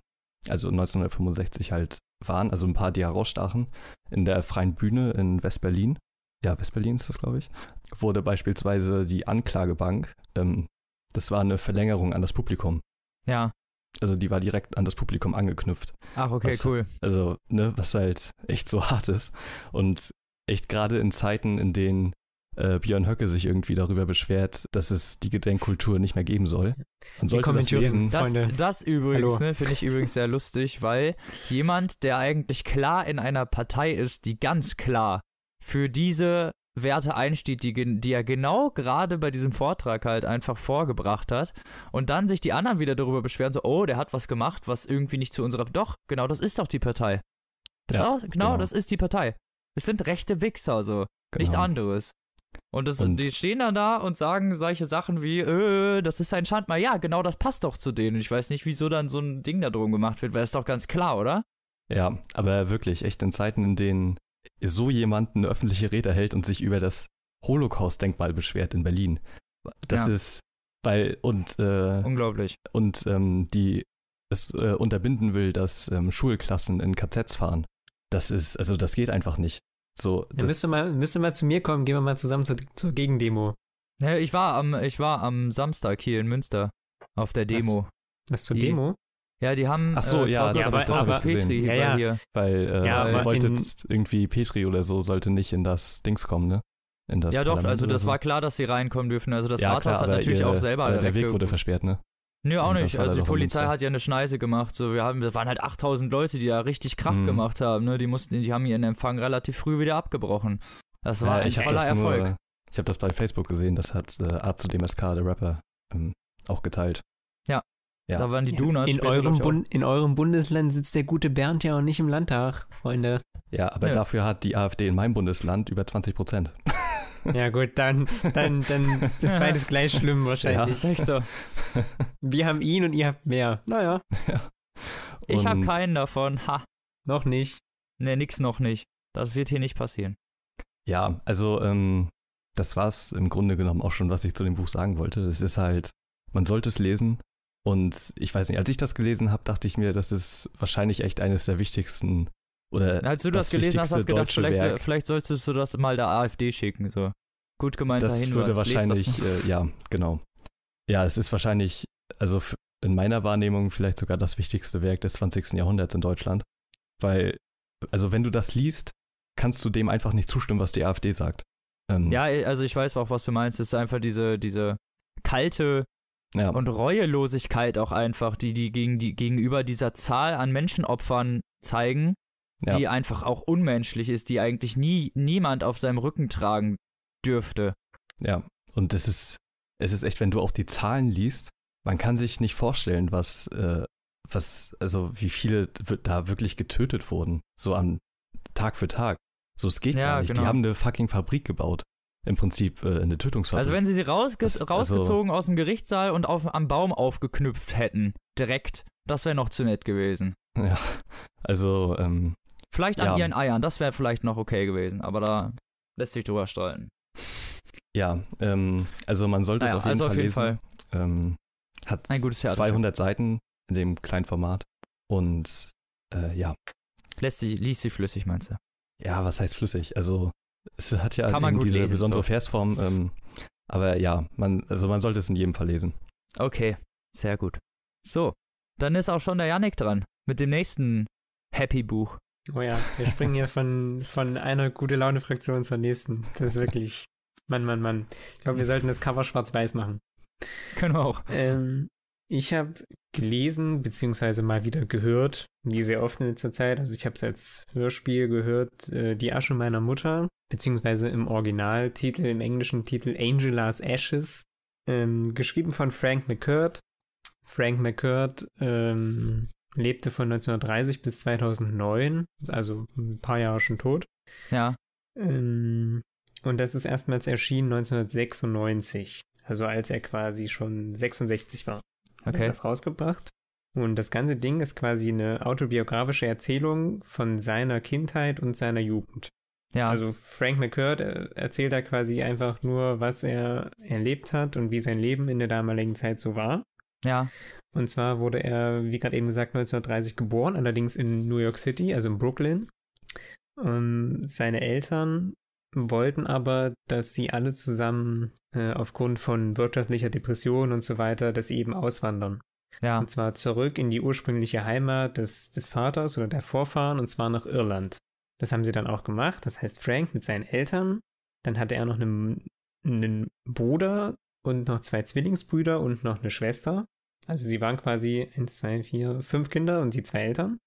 also 1965 halt waren, also ein paar, die herausstachen, in der Freien Bühne in West-Berlin. Ja, West-Berlin ist das, glaube ich. Wurde beispielsweise die Anklagebank ähm, das war eine Verlängerung an das Publikum. Ja. Also die war direkt an das Publikum angeknüpft. Ach, okay, was, cool. Also, ne, was halt echt so hart ist. Und echt gerade in Zeiten, in denen äh, Björn Höcke sich irgendwie darüber beschwert, dass es die Gedenkkultur nicht mehr geben soll. Und sollte das lesen. Das, das übrigens ne, finde ich übrigens sehr lustig, weil jemand, der eigentlich klar in einer Partei ist, die ganz klar für diese Werte einsteht, die, die er genau gerade bei diesem Vortrag halt einfach vorgebracht hat und dann sich die anderen wieder darüber beschweren, so, oh, der hat was gemacht, was irgendwie nicht zu unserer. Doch, genau das ist doch die Partei. Das ja, auch, genau, genau, das ist die Partei. Es sind rechte Wichser, so. Genau. Nichts anderes. Und, das, und die stehen dann da und sagen solche Sachen wie, äh, das ist ein Schandmal. Ja, genau das passt doch zu denen. Ich weiß nicht, wieso dann so ein Ding da drum gemacht wird, weil es doch ganz klar, oder? Ja, aber wirklich, echt in Zeiten, in denen so jemand eine öffentliche Rede hält und sich über das Holocaust-Denkmal beschwert in Berlin. Das ja. ist, weil, und. Äh, Unglaublich. Und ähm, die es äh, unterbinden will, dass ähm, Schulklassen in KZs fahren. Das ist, also das geht einfach nicht. So, ja, müsste mal, müsste mal zu mir kommen, gehen wir mal zusammen zur, zur Gegendemo. Ja, ich war am, ich war am Samstag hier in Münster auf der Demo. Was, was zur Demo? Ja, die haben. Ach so, äh, ja, das ja, habe ich, das aber, hab ich Petri ja, ja. hier. Weil äh, ja, aber wollte irgendwie Petri oder so sollte nicht in das Dings kommen, ne? ja, Parlament doch, also das so. war klar, dass sie reinkommen dürfen. Also das ja, Rathaus hat natürlich ihr, auch selber. Äh, der Weg wurde versperrt, ne? Nö, auch nicht. Also die Polizei hat ja eine Schneise gemacht. So, wir haben, das waren halt 8000 Leute, die da richtig Kraft mhm. gemacht haben. Ne? Die mussten, die haben ihren Empfang relativ früh wieder abgebrochen. Das war ja, ein voller Erfolg. Nur, ich habe das bei Facebook gesehen, das hat äh, Art zu DMSK, der Rapper, ähm, auch geteilt. Ja. Da waren die Donuts. In, eurem in eurem Bundesland sitzt der gute Bernd ja auch nicht im Landtag, Freunde. Ja, aber ja. dafür hat die AfD in meinem Bundesland über 20 Prozent. Ja, gut, dann, dann, dann ist beides gleich schlimm wahrscheinlich. Ja, ist echt so. Wir haben ihn und ihr habt mehr. Naja. Ja. Ich habe keinen davon. Ha. Noch nicht. Ne, nix noch nicht. Das wird hier nicht passieren. Ja, also ähm, das war es im Grunde genommen auch schon, was ich zu dem Buch sagen wollte. Es ist halt, man sollte es lesen, und ich weiß nicht, als ich das gelesen habe, dachte ich mir, das ist wahrscheinlich echt eines der wichtigsten oder äh, Als du das, das gelesen hast, hast du gedacht, vielleicht, vielleicht solltest du das mal der AfD schicken, so. Gut gemeint gemeinter das Hinweis. Würde wahrscheinlich, das äh, ja, genau. Ja, es ist wahrscheinlich, also in meiner Wahrnehmung vielleicht sogar das wichtigste Werk des 20. Jahrhunderts in Deutschland. Weil, also wenn du das liest, kannst du dem einfach nicht zustimmen, was die AfD sagt. Ähm, ja, äh, also ich weiß auch, was du meinst. Es ist einfach diese, diese kalte ja. Und Reuelosigkeit auch einfach, die die, gegen, die gegenüber dieser Zahl an Menschenopfern zeigen, ja. die einfach auch unmenschlich ist, die eigentlich nie niemand auf seinem Rücken tragen dürfte. Ja, und es ist, es ist echt, wenn du auch die Zahlen liest, man kann sich nicht vorstellen, was, äh, was, also wie viele da wirklich getötet wurden, so an Tag für Tag. So, es geht ja, gar nicht. Genau. Die haben eine fucking Fabrik gebaut im Prinzip äh, eine Tötungsfabrik. Also wenn sie sie rausge das, also rausgezogen also, aus dem Gerichtssaal und auf, am Baum aufgeknüpft hätten, direkt, das wäre noch zu nett gewesen. Ja, also ähm, Vielleicht an ja. ihren Eiern, das wäre vielleicht noch okay gewesen, aber da lässt sich drüber streiten. Ja, ähm, also man sollte naja, es auf jeden also Fall auf jeden lesen. Fall. Ähm, hat Ein gutes Theater 200 Seiten in dem kleinen Format und äh, ja. Lässt sich, liest sich flüssig, meinst du? Ja, was heißt flüssig? Also es hat ja Kann man diese lesen, besondere so. Versform. Ähm, aber ja, man, also man sollte es in jedem Fall lesen. Okay, sehr gut. So, dann ist auch schon der Yannick dran mit dem nächsten Happy-Buch. Oh ja, wir springen hier von, von einer gute Laune-Fraktion zur nächsten. Das ist wirklich, Mann, Mann, Mann. Ich glaube, wir sollten das Cover schwarz-weiß machen. Können wir auch. Ähm, ich habe gelesen, beziehungsweise mal wieder gehört, wie sehr oft in letzter Zeit, also ich habe es als Hörspiel gehört, äh, Die Asche meiner Mutter, beziehungsweise im Originaltitel, im englischen Titel Angela's Ashes, ähm, geschrieben von Frank McCurt. Frank McCurt ähm, lebte von 1930 bis 2009, also ein paar Jahre schon tot. Ja. Ähm, und das ist erstmals erschienen 1996, also als er quasi schon 66 war. Okay. Hat das rausgebracht. Und das ganze Ding ist quasi eine autobiografische Erzählung von seiner Kindheit und seiner Jugend. Ja. Also Frank McCurt äh, erzählt da quasi einfach nur, was er erlebt hat und wie sein Leben in der damaligen Zeit so war. Ja. Und zwar wurde er, wie gerade eben gesagt, 1930 geboren, allerdings in New York City, also in Brooklyn. Und ähm, seine Eltern wollten aber, dass sie alle zusammen äh, aufgrund von wirtschaftlicher Depression und so weiter, dass sie eben auswandern. Ja. Und zwar zurück in die ursprüngliche Heimat des, des Vaters oder der Vorfahren, und zwar nach Irland. Das haben sie dann auch gemacht. Das heißt, Frank mit seinen Eltern, dann hatte er noch einen, einen Bruder und noch zwei Zwillingsbrüder und noch eine Schwester. Also sie waren quasi eins, zwei, vier, fünf Kinder und die zwei Eltern.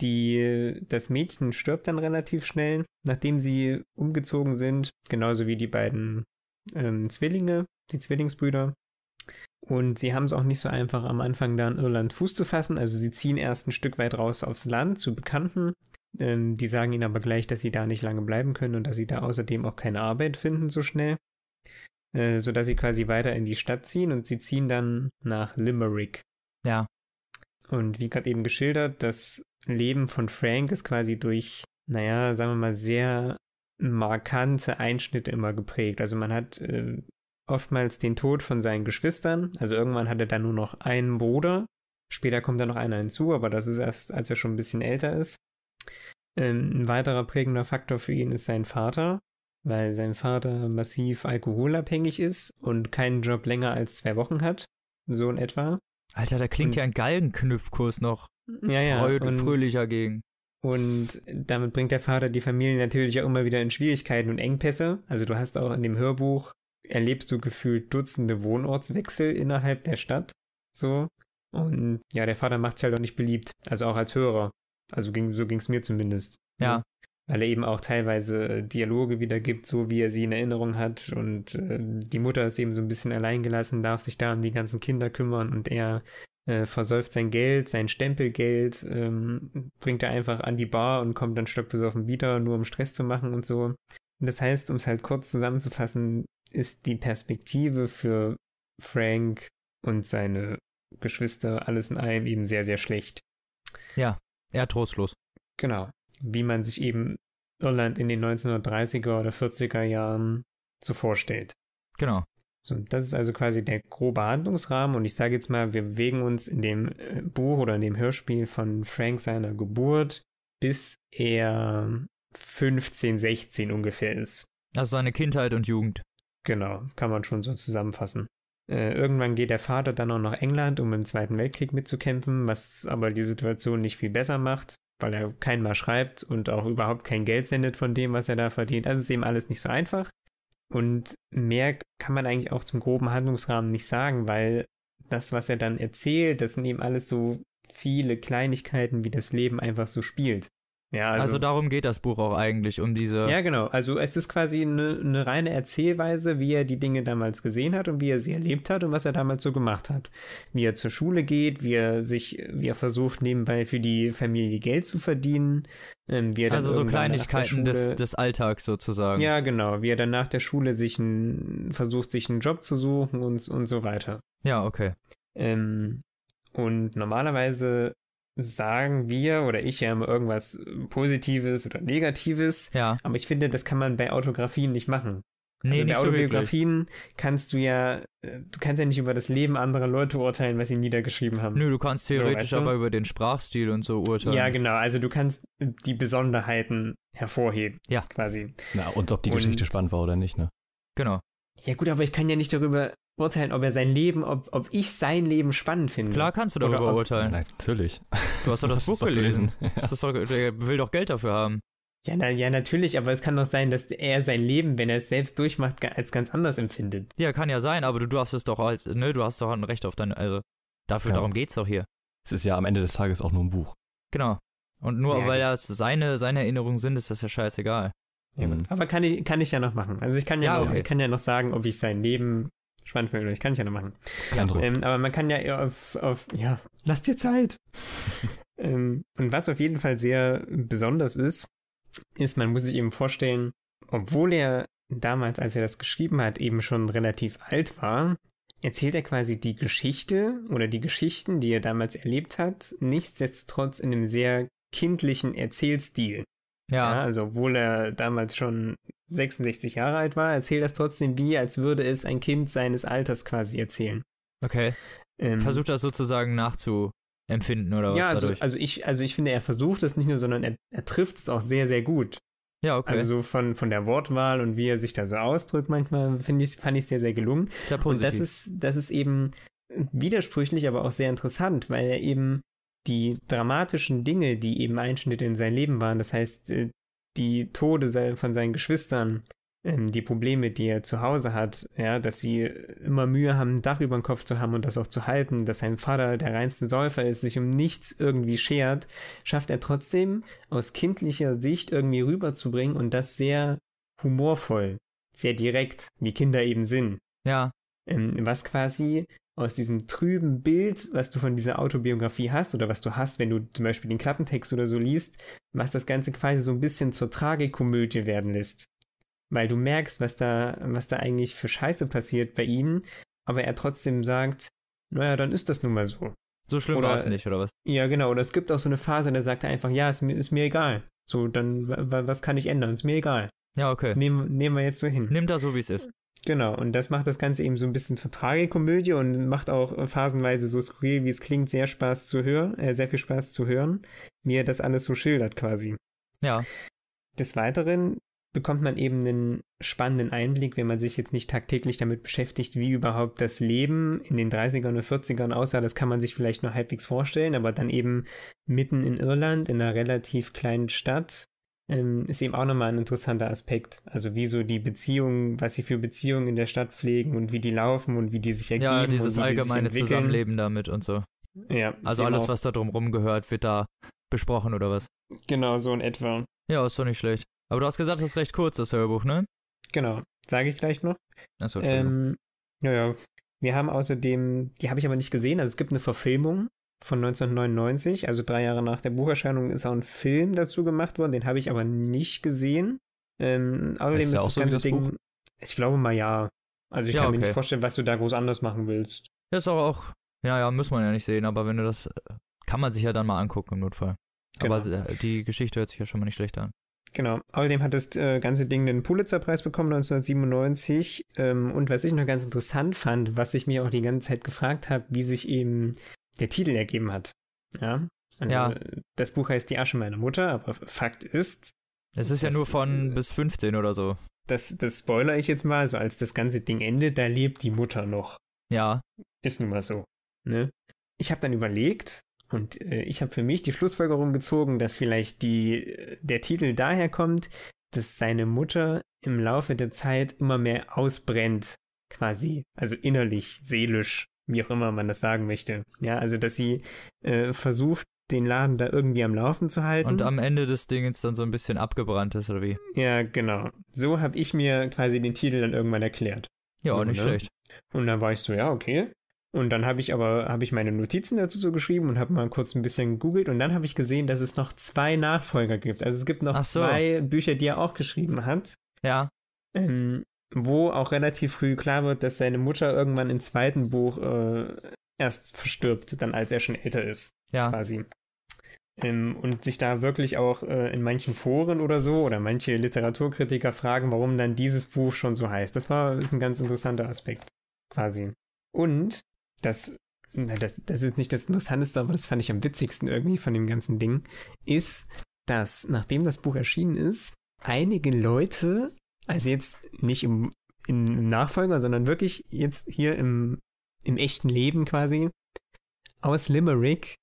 Die, das Mädchen stirbt dann relativ schnell, nachdem sie umgezogen sind, genauso wie die beiden ähm, Zwillinge, die Zwillingsbrüder. Und sie haben es auch nicht so einfach am Anfang da in Irland Fuß zu fassen. Also sie ziehen erst ein Stück weit raus aufs Land zu Bekannten. Ähm, die sagen ihnen aber gleich, dass sie da nicht lange bleiben können und dass sie da außerdem auch keine Arbeit finden so schnell. Äh, sodass sie quasi weiter in die Stadt ziehen und sie ziehen dann nach Limerick. Ja. Und wie gerade eben geschildert, das Leben von Frank ist quasi durch, naja, sagen wir mal, sehr markante Einschnitte immer geprägt. Also man hat äh, oftmals den Tod von seinen Geschwistern. Also irgendwann hat er dann nur noch einen Bruder. Später kommt dann noch einer hinzu, aber das ist erst, als er schon ein bisschen älter ist. Ähm, ein weiterer prägender Faktor für ihn ist sein Vater, weil sein Vater massiv alkoholabhängig ist und keinen Job länger als zwei Wochen hat. So in etwa. Alter, da klingt und, ja ein Galgenknüpfkurs noch ja, ja, fröhlicher gegen. Und damit bringt der Vater die Familie natürlich auch immer wieder in Schwierigkeiten und Engpässe. Also du hast auch in dem Hörbuch, erlebst du gefühlt Dutzende Wohnortswechsel innerhalb der Stadt. So. Und ja, der Vater macht es halt auch nicht beliebt. Also auch als Hörer. Also ging, so ging es mir zumindest. Ja. Weil er eben auch teilweise äh, Dialoge wiedergibt, so wie er sie in Erinnerung hat. Und äh, die Mutter ist eben so ein bisschen alleingelassen, darf sich da um die ganzen Kinder kümmern und er äh, versäuft sein Geld, sein Stempelgeld, ähm, bringt er einfach an die Bar und kommt dann stockbesoffen wieder, nur um Stress zu machen und so. Das heißt, um es halt kurz zusammenzufassen, ist die Perspektive für Frank und seine Geschwister alles in allem eben sehr, sehr schlecht. Ja, eher trostlos. Genau. Wie man sich eben Irland in den 1930er oder 40er Jahren so vorstellt. Genau. So, das ist also quasi der grobe Handlungsrahmen und ich sage jetzt mal, wir bewegen uns in dem äh, Buch oder in dem Hörspiel von Frank seiner Geburt, bis er 15, 16 ungefähr ist. Also seine Kindheit und Jugend. Genau, kann man schon so zusammenfassen. Äh, irgendwann geht der Vater dann auch nach England, um im Zweiten Weltkrieg mitzukämpfen, was aber die Situation nicht viel besser macht, weil er kein Mal schreibt und auch überhaupt kein Geld sendet von dem, was er da verdient. Also ist eben alles nicht so einfach. Und mehr kann man eigentlich auch zum groben Handlungsrahmen nicht sagen, weil das, was er dann erzählt, das sind eben alles so viele Kleinigkeiten, wie das Leben einfach so spielt. Ja, also, also, darum geht das Buch auch eigentlich, um diese. Ja, genau. Also es ist quasi eine, eine, reine Erzählweise, wie er die Dinge damals gesehen hat und wie er sie erlebt hat und was er damals so gemacht hat. Wie er zur Schule geht, wie er sich, wie er versucht, nebenbei für die Familie Geld zu verdienen. Ähm, wie er also so Kleinigkeiten Schule, des, des Alltags sozusagen. Ja, genau. Wie er dann nach der Schule sich ein, versucht, sich einen Job zu suchen und, und so weiter. Ja, okay. Ähm, und normalerweise sagen wir oder ich ja immer irgendwas äh, Positives oder Negatives. Ja. Aber ich finde, das kann man bei Autografien nicht machen. Nee, also bei Autobiografien so kannst du ja, äh, du kannst ja nicht über das Leben anderer Leute urteilen, was sie niedergeschrieben haben. Nö, du kannst theoretisch so, weißt du? aber über den Sprachstil und so urteilen. Ja, genau. Also du kannst die Besonderheiten hervorheben. Ja. Quasi. Na, und ob die und, Geschichte spannend war oder nicht, ne? Genau. Ja, gut, aber ich kann ja nicht darüber urteilen, ob er sein Leben, ob, ob ich sein Leben spannend finde. Klar kannst du darüber ob, urteilen. Natürlich. Du hast doch das, das Buch gelesen. Ja. Das der will doch Geld dafür haben. Ja, na, ja, natürlich, aber es kann doch sein, dass er sein Leben, wenn er es selbst durchmacht, als ganz anders empfindet. Ja, kann ja sein, aber du hast es doch als, nö, ne, du hast doch ein Recht auf dein, also dafür, ja. darum geht's doch hier. Es ist ja am Ende des Tages auch nur ein Buch. Genau. Und nur ja, weil das seine, seine Erinnerungen sind, ist das ja scheißegal. Ja, aber kann ich, kann ich ja noch machen. Also ich kann ja, ja, noch, okay. kann ja noch sagen, ob ich sein Leben spannend Schweinfeld, ich kann ich ja noch machen. Ähm, aber man kann ja eher auf, auf ja, lass dir Zeit. ähm, und was auf jeden Fall sehr besonders ist, ist, man muss sich eben vorstellen, obwohl er damals, als er das geschrieben hat, eben schon relativ alt war, erzählt er quasi die Geschichte oder die Geschichten, die er damals erlebt hat, nichtsdestotrotz in einem sehr kindlichen Erzählstil. Ja. ja. Also, obwohl er damals schon 66 Jahre alt war, erzählt das trotzdem wie, als würde es ein Kind seines Alters quasi erzählen. Okay. Ähm, versucht das sozusagen nachzuempfinden oder was ja, also, dadurch? Also ich, also ich finde, er versucht es nicht nur, sondern er, er trifft es auch sehr, sehr gut. Ja, okay. Also so von, von der Wortwahl und wie er sich da so ausdrückt, manchmal finde ich, fand ich sehr, sehr gelungen. Ist ja positiv. Und das ist, das ist eben widersprüchlich, aber auch sehr interessant, weil er eben die dramatischen Dinge, die eben Einschnitte in sein Leben waren, das heißt äh, die Tode von seinen Geschwistern, ähm, die Probleme, die er zu Hause hat, ja, dass sie immer Mühe haben, ein Dach über den Kopf zu haben und das auch zu halten, dass sein Vater der reinste Säufer ist, sich um nichts irgendwie schert, schafft er trotzdem aus kindlicher Sicht irgendwie rüberzubringen und das sehr humorvoll, sehr direkt, wie Kinder eben sind. Ja. Ähm, was quasi aus diesem trüben Bild, was du von dieser Autobiografie hast oder was du hast, wenn du zum Beispiel den Klappentext oder so liest, was das Ganze quasi so ein bisschen zur Tragikomödie werden lässt. Weil du merkst, was da, was da eigentlich für Scheiße passiert bei ihm, aber er trotzdem sagt, naja, dann ist das nun mal so. So schlimm war es nicht, oder was? Ja, genau. Oder es gibt auch so eine Phase, da sagt er einfach, ja, ist mir, ist mir egal. So, dann, was kann ich ändern? Ist mir egal. Ja, okay. Nehmen, nehmen wir jetzt so hin. Nimm da so, wie es ist. Genau, und das macht das Ganze eben so ein bisschen zur Tragikomödie und macht auch äh, phasenweise so skurril, wie es klingt, sehr Spaß zu hören, äh, sehr viel Spaß zu hören, wie er das alles so schildert quasi. Ja. Des Weiteren bekommt man eben einen spannenden Einblick, wenn man sich jetzt nicht tagtäglich damit beschäftigt, wie überhaupt das Leben in den 30ern und 40ern aussah. Das kann man sich vielleicht nur halbwegs vorstellen, aber dann eben mitten in Irland, in einer relativ kleinen Stadt, ähm, ist eben auch nochmal ein interessanter Aspekt. Also wie so die Beziehungen, was sie für Beziehungen in der Stadt pflegen und wie die laufen und wie die sich ergeben. Ja, dieses allgemeine die Zusammenleben damit und so. Ja. Also alles, auch. was da drumherum gehört, wird da besprochen oder was? Genau, so in etwa. Ja, ist doch nicht schlecht. Aber du hast gesagt, das ist recht kurz, das Hörbuch, ne? Genau, sage ich gleich noch. Achso, schön. Ähm, naja, wir haben außerdem, die habe ich aber nicht gesehen, also es gibt eine Verfilmung von 1999, also drei Jahre nach der Bucherscheinung, ist auch ein Film dazu gemacht worden. Den habe ich aber nicht gesehen. Ähm, außerdem ist, ist das so ganze Ding. Buch? Ich glaube mal ja. Also ich ja, kann okay. mir nicht vorstellen, was du da groß anders machen willst. Das ist aber auch. Ja, ja, muss man ja nicht sehen, aber wenn du das. Kann man sich ja dann mal angucken im Notfall. Genau. Aber die Geschichte hört sich ja schon mal nicht schlecht an. Genau. Außerdem hat das äh, ganze Ding den Pulitzerpreis bekommen 1997. Ähm, und was ich noch ganz interessant fand, was ich mir auch die ganze Zeit gefragt habe, wie sich eben der Titel ergeben hat. Ja. Also, ja. Das Buch heißt Die Asche meiner Mutter, aber Fakt ist. Es ist ja nur von äh, bis 15 oder so. Das, das spoiler ich jetzt mal. So als das ganze Ding endet, da lebt die Mutter noch. Ja. Ist nun mal so. Ne? Ich habe dann überlegt und äh, ich habe für mich die Schlussfolgerung gezogen, dass vielleicht die, äh, der Titel daher kommt, dass seine Mutter im Laufe der Zeit immer mehr ausbrennt, quasi, also innerlich, seelisch wie auch immer man das sagen möchte. Ja, also dass sie äh, versucht, den Laden da irgendwie am Laufen zu halten. Und am Ende des Dingens dann so ein bisschen abgebrannt ist, oder wie? Ja, genau. So habe ich mir quasi den Titel dann irgendwann erklärt. Ja, so, auch nicht ne? schlecht. Und dann war ich so, ja, okay. Und dann habe ich aber, habe ich meine Notizen dazu so geschrieben und habe mal kurz ein bisschen gegoogelt und dann habe ich gesehen, dass es noch zwei Nachfolger gibt. Also es gibt noch so. zwei Bücher, die er auch geschrieben hat. Ja. Ähm, wo auch relativ früh klar wird, dass seine Mutter irgendwann im zweiten Buch äh, erst verstirbt, dann als er schon älter ist. Ja. Quasi. Ähm, und sich da wirklich auch äh, in manchen Foren oder so oder manche Literaturkritiker fragen, warum dann dieses Buch schon so heißt. Das war ist ein ganz interessanter Aspekt. Quasi. Und das, na, das, das ist nicht das Interessanteste, aber das fand ich am witzigsten irgendwie von dem ganzen Ding, ist, dass nachdem das Buch erschienen ist, einige Leute also jetzt nicht im, im, Nachfolger, sondern wirklich jetzt hier im, im echten Leben quasi aus Limerick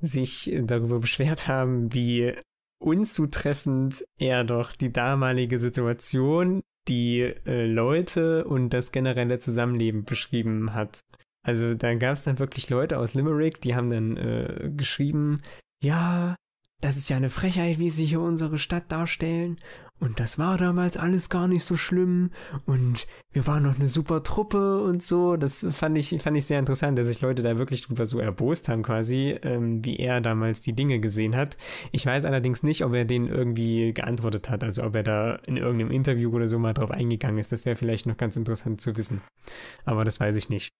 sich äh, darüber beschwert haben, wie unzutreffend er doch die damalige Situation, die äh, Leute und das generelle Zusammenleben beschrieben hat. Also da gab es dann wirklich Leute aus Limerick, die haben dann äh, geschrieben, ja, das ist ja eine Frechheit, wie sie hier unsere Stadt darstellen und das war damals alles gar nicht so schlimm und wir waren noch eine super Truppe und so. Das fand ich, fand ich sehr interessant, dass sich Leute da wirklich drüber so erbost haben quasi, ähm, wie er damals die Dinge gesehen hat. Ich weiß allerdings nicht, ob er denen irgendwie geantwortet hat, also ob er da in irgendeinem Interview oder so mal drauf eingegangen ist. Das wäre vielleicht noch ganz interessant zu wissen. Aber das weiß ich nicht.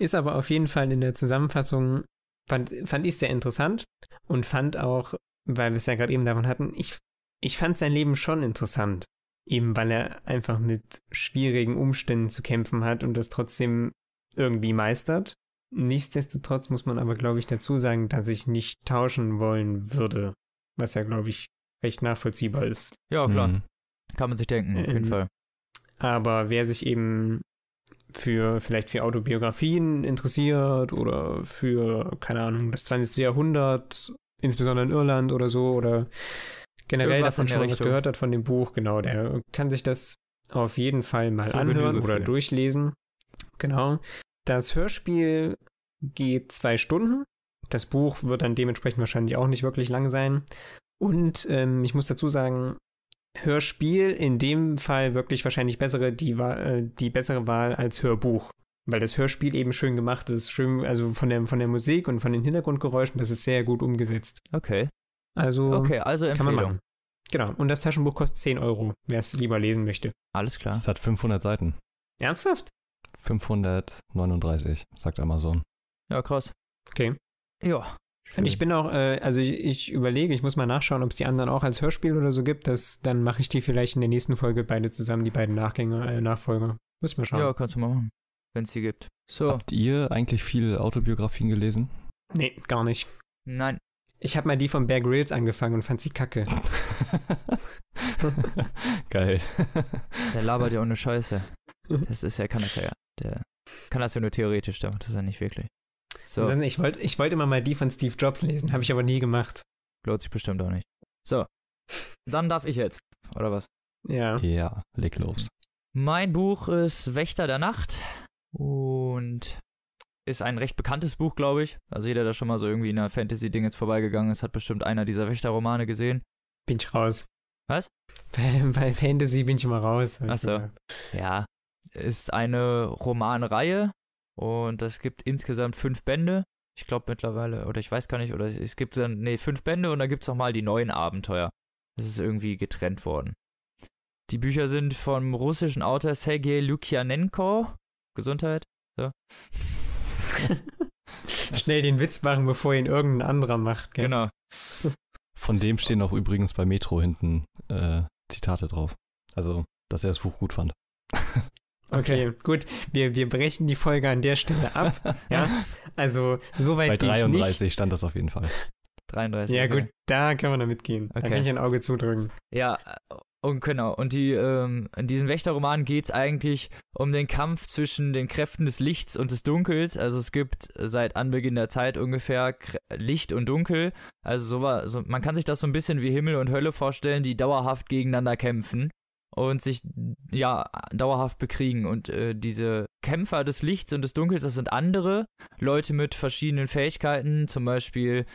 Ist aber auf jeden Fall in der Zusammenfassung, fand, fand ich sehr interessant und fand auch, weil wir es ja gerade eben davon hatten, ich ich fand sein Leben schon interessant, eben weil er einfach mit schwierigen Umständen zu kämpfen hat und das trotzdem irgendwie meistert. Nichtsdestotrotz muss man aber, glaube ich, dazu sagen, dass ich nicht tauschen wollen würde, was ja, glaube ich, recht nachvollziehbar ist. Ja, klar. Mhm. Kann man sich denken, auf ähm, jeden Fall. Aber wer sich eben für vielleicht für Autobiografien interessiert oder für, keine Ahnung, das 20. Jahrhundert, insbesondere in Irland oder so, oder generell davon schon was gehört hat von dem Buch, genau, der kann sich das auf jeden Fall mal Zur anhören Genüge oder für. durchlesen. Genau. Das Hörspiel geht zwei Stunden. Das Buch wird dann dementsprechend wahrscheinlich auch nicht wirklich lang sein. Und ähm, ich muss dazu sagen, Hörspiel in dem Fall wirklich wahrscheinlich bessere, die, äh, die bessere Wahl als Hörbuch. Weil das Hörspiel eben schön gemacht ist, schön, also von der, von der Musik und von den Hintergrundgeräuschen, das ist sehr gut umgesetzt. Okay. Also, okay, also kann Empfehlung. man machen. Genau. Und das Taschenbuch kostet 10 Euro, wer es lieber lesen möchte. Alles klar. Es hat 500 Seiten. Ernsthaft? 539, sagt Amazon. Ja, krass. Okay. Ja. Schön. Ich bin auch, äh, also ich, ich, überlege, ich muss mal nachschauen, ob es die anderen auch als Hörspiel oder so gibt. Das, dann mache ich die vielleicht in der nächsten Folge beide zusammen, die beiden Nachgänger, äh, Nachfolger. Muss ich mal schauen. Ja, kannst du mal machen, wenn es die gibt. So. Habt ihr eigentlich viele Autobiografien gelesen? Nee, gar nicht. Nein. Ich habe mal die von Bear Grylls angefangen und fand sie kacke. Geil. Der labert ja ohne Scheiße. Das ist ja, kann das ja, der kann das ja nur theoretisch, der macht das ja nicht wirklich. So. Dann, ich wollte ich wollt immer mal die von Steve Jobs lesen, habe ich aber nie gemacht. Lohnt sich bestimmt auch nicht. So, dann darf ich jetzt, oder was? Ja. Ja, leg los. Mein Buch ist Wächter der Nacht und ist ein recht bekanntes Buch, glaube ich. Also jeder, der schon mal so irgendwie in einer Fantasy-Ding jetzt vorbeigegangen ist, hat bestimmt einer dieser Wächterromane gesehen. Bin ich raus. Was? Bei, bei Fantasy bin ich mal raus. Achso. Ja. Ist eine Romanreihe und es gibt insgesamt fünf Bände. Ich glaube mittlerweile, oder ich weiß gar nicht, oder es gibt dann, nee, fünf Bände und dann gibt es nochmal die neuen Abenteuer. Das ist irgendwie getrennt worden. Die Bücher sind vom russischen Autor Sergei Lukianenko. Gesundheit. So. Schnell den Witz machen, bevor ihn irgendein anderer macht. Gell? Genau. Von dem stehen auch übrigens bei Metro hinten äh, Zitate drauf. Also, dass er das Buch gut fand. Okay, okay, gut. Wir, wir brechen die Folge an der Stelle ab. ja, also soweit Bei 33 nicht. stand das auf jeden Fall. 33. Ja, okay. gut, da kann man damit gehen. Okay. Da kann ich ein Auge zudrücken. Ja, und genau, und die, ähm, in diesem Wächterroman geht es eigentlich um den Kampf zwischen den Kräften des Lichts und des Dunkels. Also es gibt seit Anbeginn der Zeit ungefähr Licht und Dunkel. Also so war, so, man kann sich das so ein bisschen wie Himmel und Hölle vorstellen, die dauerhaft gegeneinander kämpfen und sich ja dauerhaft bekriegen. Und äh, diese Kämpfer des Lichts und des Dunkels, das sind andere Leute mit verschiedenen Fähigkeiten, zum Beispiel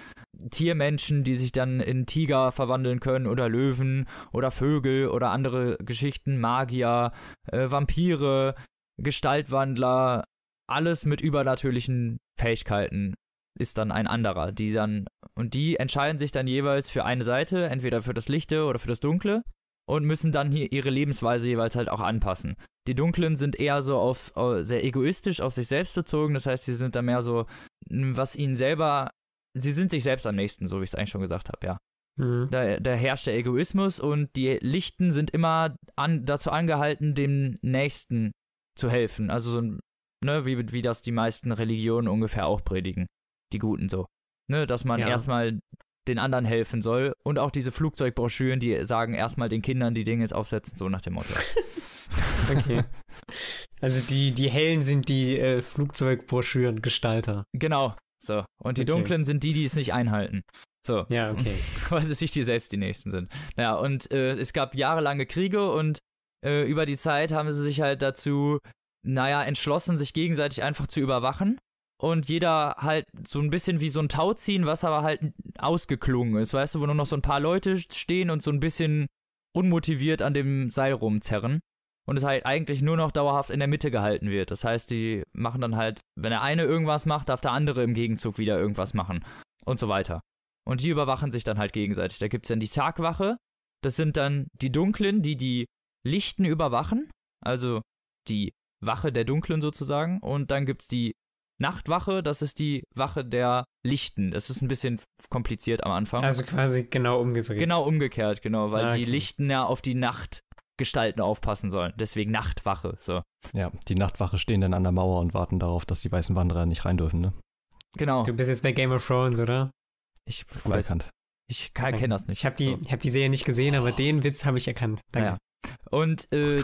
Tiermenschen, die sich dann in Tiger verwandeln können oder Löwen oder Vögel oder andere Geschichten, Magier, äh, Vampire, Gestaltwandler, alles mit übernatürlichen Fähigkeiten ist dann ein anderer, die dann und die entscheiden sich dann jeweils für eine Seite, entweder für das Lichte oder für das Dunkle und müssen dann hier ihre Lebensweise jeweils halt auch anpassen. Die Dunklen sind eher so auf sehr egoistisch auf sich selbst bezogen, das heißt, sie sind da mehr so, was ihnen selber, sie sind sich selbst am nächsten, so wie ich es eigentlich schon gesagt habe, ja. Mhm. Da, da, herrscht der Egoismus und die Lichten sind immer an, dazu angehalten, dem Nächsten zu helfen. Also so ne, wie, wie das die meisten Religionen ungefähr auch predigen. Die Guten so. Ne, dass man ja. erstmal den anderen helfen soll. Und auch diese Flugzeugbroschüren, die sagen erstmal den Kindern die Dinge jetzt aufsetzen, so nach dem Motto. okay. Also die, die hellen sind die äh, Flugzeugbroschüren-Gestalter. Genau, so. Und die okay. dunklen sind die, die es nicht einhalten. So. Ja, okay. Weil sie sich dir selbst die Nächsten sind. Naja, und äh, es gab jahrelange Kriege und äh, über die Zeit haben sie sich halt dazu, naja, entschlossen, sich gegenseitig einfach zu überwachen und jeder halt so ein bisschen wie so ein Tau ziehen, was aber halt ausgeklungen ist, weißt du, wo nur noch so ein paar Leute stehen und so ein bisschen unmotiviert an dem Seil rumzerren und es halt eigentlich nur noch dauerhaft in der Mitte gehalten wird. Das heißt, die machen dann halt, wenn der eine irgendwas macht, darf der andere im Gegenzug wieder irgendwas machen und so weiter. Und die überwachen sich dann halt gegenseitig. Da gibt es dann die Tagwache, das sind dann die Dunklen, die die Lichten überwachen, also die Wache der Dunklen sozusagen. Und dann gibt es die Nachtwache, das ist die Wache der Lichten. Das ist ein bisschen kompliziert am Anfang. Also quasi genau umgedreht. Genau umgekehrt, genau, weil ah, okay. die Lichten ja auf die Nachtgestalten aufpassen sollen. Deswegen Nachtwache, so. Ja, die Nachtwache stehen dann an der Mauer und warten darauf, dass die weißen Wanderer nicht rein dürfen, ne? Genau. Du bist jetzt bei Game of Thrones, oder? Ich Gut weiß. Erkannt. Ich kenne das nicht. Ich habe die, so. hab die Serie nicht gesehen, aber oh. den Witz habe ich erkannt. Danke. Ja. Und äh,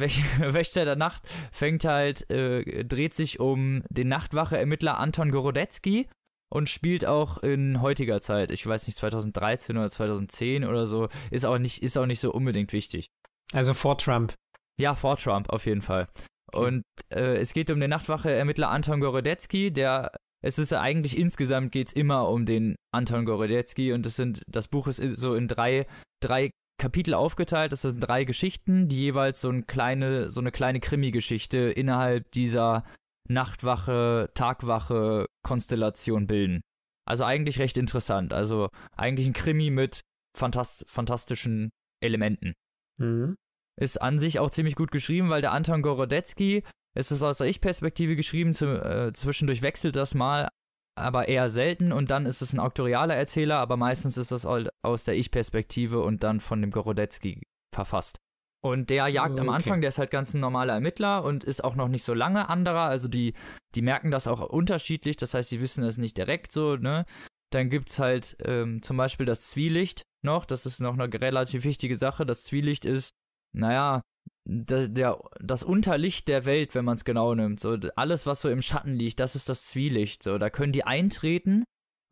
Wächter der Nacht fängt halt, äh, dreht sich um den Nachtwache-Ermittler Anton Gorodetzky und spielt auch in heutiger Zeit. Ich weiß nicht, 2013 oder 2010 oder so. Ist auch nicht, ist auch nicht so unbedingt wichtig. Also vor Trump. Ja, vor Trump auf jeden Fall. Okay. Und äh, es geht um den Nachtwache-Ermittler Anton Gorodetzky, der es ist eigentlich insgesamt geht es immer um den Anton Gorodetzky und das sind das Buch ist so in drei, drei Kapitel aufgeteilt. Das sind drei Geschichten, die jeweils so, ein kleine, so eine kleine Krimi-Geschichte innerhalb dieser Nachtwache, Tagwache Konstellation bilden. Also eigentlich recht interessant. Also eigentlich ein Krimi mit fantast fantastischen Elementen. Mhm. Ist an sich auch ziemlich gut geschrieben, weil der Anton Gorodetsky, es ist aus der Ich-Perspektive geschrieben, zu, äh, zwischendurch wechselt das mal, aber eher selten und dann ist es ein auktorialer Erzähler, aber meistens ist das aus der Ich-Perspektive und dann von dem Gorodetzky verfasst. Und der jagt am Anfang, der ist halt ganz ein normaler Ermittler und ist auch noch nicht so lange anderer. Also die, die merken das auch unterschiedlich, das heißt, die wissen das nicht direkt so, ne? Dann es halt ähm, zum Beispiel das Zwielicht noch, das ist noch eine relativ wichtige Sache. Das Zwielicht ist, naja, das, der, das Unterlicht der Welt, wenn man es genau nimmt. So, alles, was so im Schatten liegt, das ist das Zwielicht. So, da können die eintreten,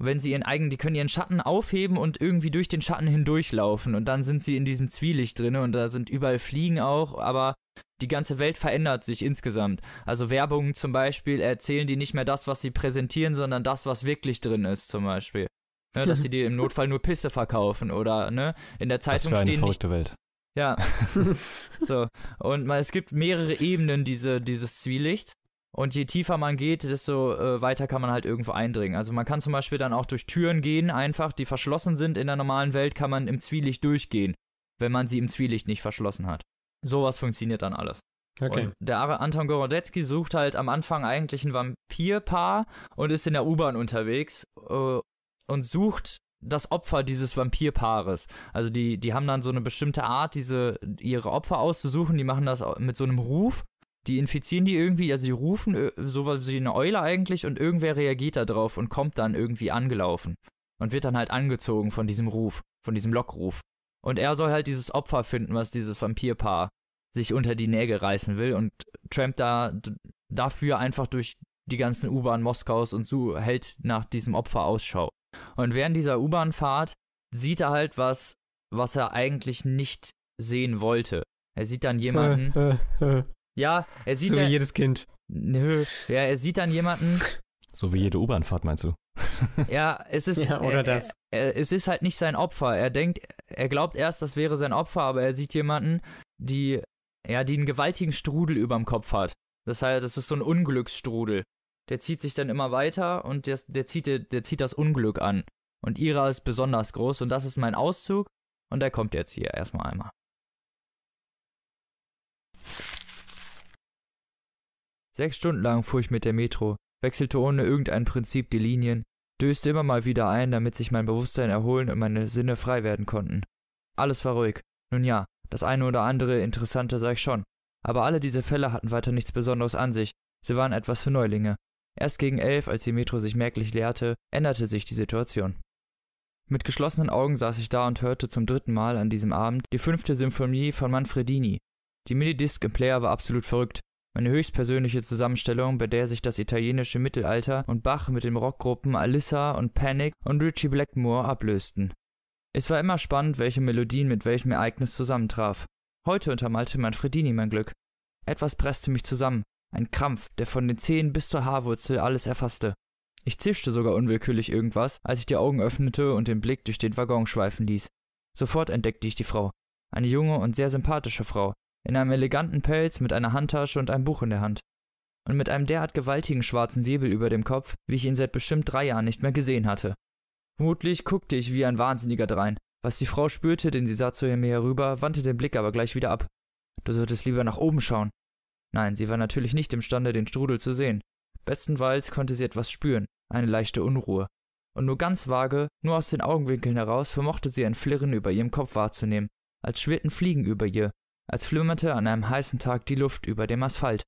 wenn sie ihren eigenen, die können ihren Schatten aufheben und irgendwie durch den Schatten hindurchlaufen. Und dann sind sie in diesem Zwielicht drin und da sind überall Fliegen auch, aber die ganze Welt verändert sich insgesamt. Also Werbungen zum Beispiel erzählen die nicht mehr das, was sie präsentieren, sondern das, was wirklich drin ist, zum Beispiel. Ne, dass sie dir im Notfall nur Pisse verkaufen oder ne, in der Zeitung stehen. Nicht, Welt. Ja. so. Und man, es gibt mehrere Ebenen diese, dieses Zwielicht. Und je tiefer man geht, desto äh, weiter kann man halt irgendwo eindringen. Also man kann zum Beispiel dann auch durch Türen gehen, einfach, die verschlossen sind. In der normalen Welt kann man im Zwielicht durchgehen, wenn man sie im Zwielicht nicht verschlossen hat. Sowas funktioniert dann alles. Okay. Und der Anton Gorodetzky sucht halt am Anfang eigentlich ein Vampirpaar und ist in der U-Bahn unterwegs äh, und sucht das Opfer dieses Vampirpaares. Also die, die haben dann so eine bestimmte Art, diese, ihre Opfer auszusuchen. Die machen das mit so einem Ruf. Die infizieren die irgendwie, also sie rufen äh, sowas wie eine Eule eigentlich und irgendwer reagiert da drauf und kommt dann irgendwie angelaufen. Und wird dann halt angezogen von diesem Ruf, von diesem Lockruf. Und er soll halt dieses Opfer finden, was dieses Vampirpaar sich unter die Nägel reißen will und trampt da dafür einfach durch die ganzen U-Bahn Moskaus und so hält nach diesem Opfer Ausschau. Und während dieser U-Bahn-Fahrt sieht er halt was, was er eigentlich nicht sehen wollte. Er sieht dann jemanden. Äh, äh, äh. ja, er sieht. So wie jedes Kind. Nö. Ja, er sieht dann jemanden. So wie jede U-Bahn-Fahrt, meinst du? ja, es ist. Ja, oder er, das. er, es ist halt nicht sein Opfer. Er denkt, er glaubt erst, das wäre sein Opfer, aber er sieht jemanden, die, ja, die einen gewaltigen Strudel überm Kopf hat. Das heißt, das ist so ein Unglücksstrudel der zieht sich dann immer weiter und der, der, zieht, der, der zieht das Unglück an. Und ihrer ist besonders groß und das ist mein Auszug und der kommt jetzt hier erstmal einmal. Sechs Stunden lang fuhr ich mit der Metro, wechselte ohne irgendein Prinzip die Linien, döste immer mal wieder ein, damit sich mein Bewusstsein erholen und meine Sinne frei werden konnten. Alles war ruhig. Nun ja, das eine oder andere Interessante sah ich schon. Aber alle diese Fälle hatten weiter nichts Besonderes an sich. Sie waren etwas für Neulinge. Erst gegen elf, als die Metro sich merklich leerte, änderte sich die Situation. Mit geschlossenen Augen saß ich da und hörte zum dritten Mal an diesem Abend die fünfte Symphonie von Manfredini. Die Minidisc im Player war absolut verrückt. Meine höchstpersönliche Zusammenstellung, bei der sich das italienische Mittelalter und Bach mit den Rockgruppen Alissa und Panic und Richie Blackmore ablösten. Es war immer spannend, welche Melodien mit welchem Ereignis zusammentraf. Heute untermalte Manfredini mein Glück. Etwas presste mich zusammen, ein Krampf, der von den Zehen bis zur Haarwurzel alles erfasste. Ich zischte sogar unwillkürlich irgendwas, als ich die Augen öffnete und den Blick durch den Waggon schweifen ließ. Sofort entdeckte ich die Frau. Eine junge und sehr sympathische Frau, in einem eleganten Pelz mit einer Handtasche und einem Buch in der Hand. Und mit einem derart gewaltigen schwarzen Wirbel über dem Kopf, wie ich ihn seit bestimmt drei Jahren nicht mehr gesehen hatte. Mutlich guckte ich wie ein Wahnsinniger drein. Was die Frau spürte, denn sie sah zu mir herüber, wandte den Blick aber gleich wieder ab. Du solltest lieber nach oben schauen, Nein, sie war natürlich nicht imstande, den Strudel zu sehen. Bestenfalls konnte sie etwas spüren, eine leichte Unruhe. Und nur ganz vage, nur aus den Augenwinkeln heraus, vermochte sie ein Flirren über ihrem Kopf wahrzunehmen, als schwirrten Fliegen über ihr, als flimmerte an einem heißen Tag die Luft über dem Asphalt.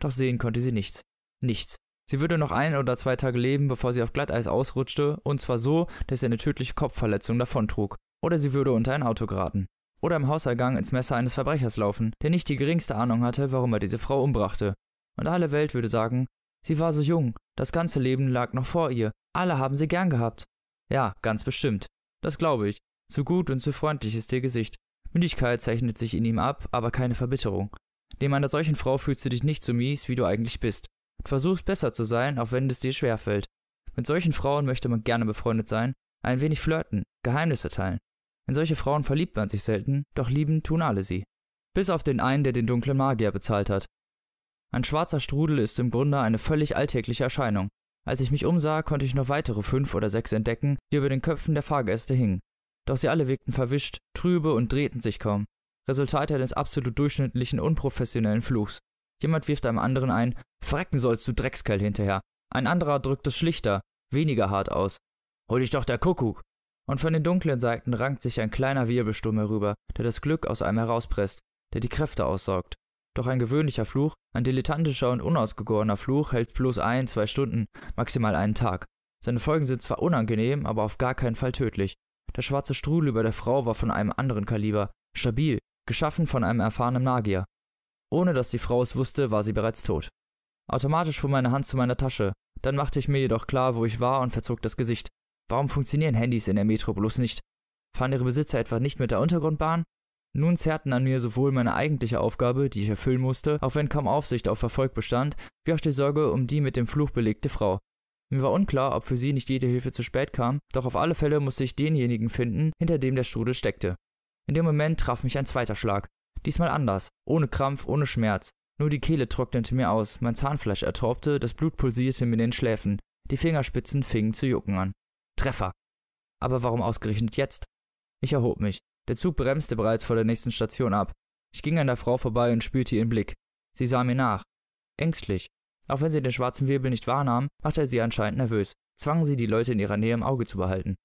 Doch sehen konnte sie nichts. Nichts. Sie würde noch ein oder zwei Tage leben, bevor sie auf Glatteis ausrutschte, und zwar so, dass sie eine tödliche Kopfverletzung davontrug, oder sie würde unter ein Auto geraten oder im Hausergang ins Messer eines Verbrechers laufen, der nicht die geringste Ahnung hatte, warum er diese Frau umbrachte. Und alle Welt würde sagen, sie war so jung, das ganze Leben lag noch vor ihr, alle haben sie gern gehabt. Ja, ganz bestimmt. Das glaube ich. Zu gut und zu freundlich ist ihr Gesicht. Müdigkeit zeichnet sich in ihm ab, aber keine Verbitterung. Neben einer solchen Frau fühlst du dich nicht so mies, wie du eigentlich bist. Du versuchst besser zu sein, auch wenn es dir schwerfällt. Mit solchen Frauen möchte man gerne befreundet sein, ein wenig flirten, Geheimnisse teilen, in solche Frauen verliebt man sich selten, doch lieben tun alle sie. Bis auf den einen, der den dunklen Magier bezahlt hat. Ein schwarzer Strudel ist im Grunde eine völlig alltägliche Erscheinung. Als ich mich umsah, konnte ich noch weitere fünf oder sechs entdecken, die über den Köpfen der Fahrgäste hingen. Doch sie alle wirkten verwischt, trübe und drehten sich kaum. Resultat eines absolut durchschnittlichen, unprofessionellen Fluchs. Jemand wirft einem anderen ein, Frecken sollst du Dreckskerl hinterher. Ein anderer drückt es schlichter, weniger hart aus. Hol dich doch der Kuckuck. Und von den dunklen Seiten rankt sich ein kleiner Wirbelsturm herüber, der das Glück aus einem herauspresst, der die Kräfte aussaugt. Doch ein gewöhnlicher Fluch, ein dilettantischer und unausgegorener Fluch hält bloß ein, zwei Stunden, maximal einen Tag. Seine Folgen sind zwar unangenehm, aber auf gar keinen Fall tödlich. Der schwarze Strudel über der Frau war von einem anderen Kaliber, stabil, geschaffen von einem erfahrenen Magier. Ohne dass die Frau es wusste, war sie bereits tot. Automatisch fuhr meine Hand zu meiner Tasche, dann machte ich mir jedoch klar, wo ich war und verzog das Gesicht. Warum funktionieren Handys in der Metro bloß nicht? Fahren ihre Besitzer etwa nicht mit der Untergrundbahn? Nun zerrten an mir sowohl meine eigentliche Aufgabe, die ich erfüllen musste, auch wenn kaum Aufsicht auf Verfolg bestand, wie auch die Sorge um die mit dem Fluch belegte Frau. Mir war unklar, ob für sie nicht jede Hilfe zu spät kam, doch auf alle Fälle musste ich denjenigen finden, hinter dem der Strudel steckte. In dem Moment traf mich ein zweiter Schlag. Diesmal anders, ohne Krampf, ohne Schmerz. Nur die Kehle trocknete mir aus, mein Zahnfleisch ertorbte, das Blut pulsierte mir in den Schläfen, die Fingerspitzen fingen zu jucken an. Treffer. Aber warum ausgerechnet jetzt? Ich erhob mich. Der Zug bremste bereits vor der nächsten Station ab. Ich ging an der Frau vorbei und spürte ihren Blick. Sie sah mir nach. Ängstlich. Auch wenn sie den schwarzen Wirbel nicht wahrnahm, machte er sie anscheinend nervös, zwang sie, die Leute in ihrer Nähe im Auge zu behalten.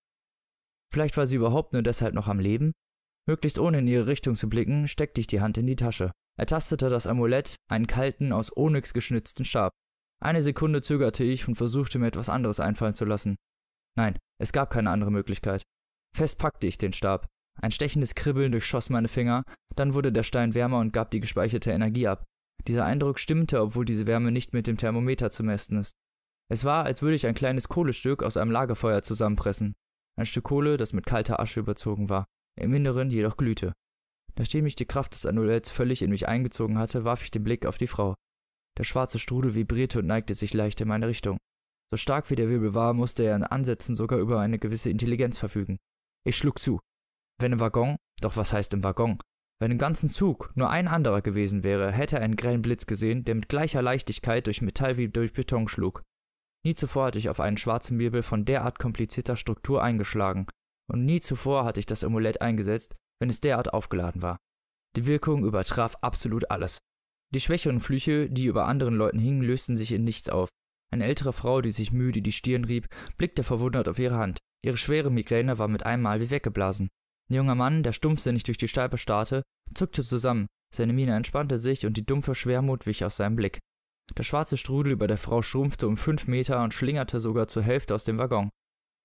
Vielleicht war sie überhaupt nur deshalb noch am Leben? Möglichst ohne in ihre Richtung zu blicken, steckte ich die Hand in die Tasche. Er tastete das Amulett, einen kalten, aus Onyx geschnitzten Stab. Eine Sekunde zögerte ich und versuchte mir etwas anderes einfallen zu lassen. Nein, es gab keine andere Möglichkeit. Fest packte ich den Stab. Ein stechendes Kribbeln durchschoss meine Finger, dann wurde der Stein wärmer und gab die gespeicherte Energie ab. Dieser Eindruck stimmte, obwohl diese Wärme nicht mit dem Thermometer zu messen ist. Es war, als würde ich ein kleines Kohlestück aus einem Lagerfeuer zusammenpressen. Ein Stück Kohle, das mit kalter Asche überzogen war, im Inneren jedoch glühte. Nachdem mich die Kraft des Amuletts völlig in mich eingezogen hatte, warf ich den Blick auf die Frau. Der schwarze Strudel vibrierte und neigte sich leicht in meine Richtung. So stark wie der Wirbel war, musste er in Ansätzen sogar über eine gewisse Intelligenz verfügen. Ich schlug zu. Wenn im Waggon, doch was heißt im Waggon? Wenn im ganzen Zug nur ein anderer gewesen wäre, hätte er einen grellen Blitz gesehen, der mit gleicher Leichtigkeit durch Metall wie durch Beton schlug. Nie zuvor hatte ich auf einen schwarzen Wirbel von derart komplizierter Struktur eingeschlagen, und nie zuvor hatte ich das Amulett eingesetzt, wenn es derart aufgeladen war. Die Wirkung übertraf absolut alles. Die Schwäche und Flüche, die über anderen Leuten hingen, lösten sich in nichts auf, eine ältere Frau, die sich müde die Stirn rieb, blickte verwundert auf ihre Hand. Ihre schwere Migräne war mit einem Mal wie weggeblasen. Ein junger Mann, der stumpfsinnig durch die Steibe starrte, zuckte zusammen, seine Miene entspannte sich und die dumpfe Schwermut wich aus seinem Blick. Der schwarze Strudel über der Frau schrumpfte um fünf Meter und schlingerte sogar zur Hälfte aus dem Waggon.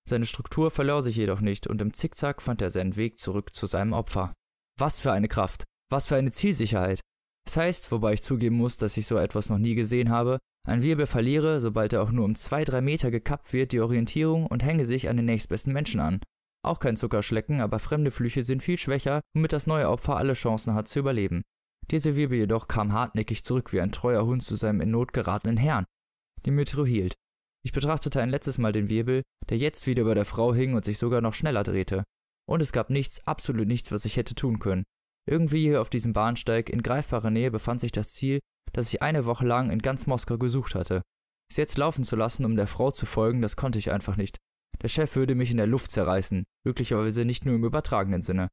Seine Struktur verlor sich jedoch nicht und im Zickzack fand er seinen Weg zurück zu seinem Opfer. Was für eine Kraft! Was für eine Zielsicherheit! Es das heißt, wobei ich zugeben muss, dass ich so etwas noch nie gesehen habe, ein Wirbel verliere, sobald er auch nur um 2-3 Meter gekappt wird, die Orientierung und hänge sich an den nächstbesten Menschen an. Auch kein Zuckerschlecken, aber fremde Flüche sind viel schwächer, womit das neue Opfer alle Chancen hat zu überleben. Dieser Wirbel jedoch kam hartnäckig zurück wie ein treuer Hund zu seinem in Not geratenen Herrn. Die Metro hielt. Ich betrachtete ein letztes Mal den Wirbel, der jetzt wieder über der Frau hing und sich sogar noch schneller drehte. Und es gab nichts, absolut nichts, was ich hätte tun können. Irgendwie hier auf diesem Bahnsteig in greifbarer Nähe befand sich das Ziel, das ich eine Woche lang in ganz Moskau gesucht hatte. Es jetzt laufen zu lassen, um der Frau zu folgen, das konnte ich einfach nicht. Der Chef würde mich in der Luft zerreißen, möglicherweise nicht nur im übertragenen Sinne.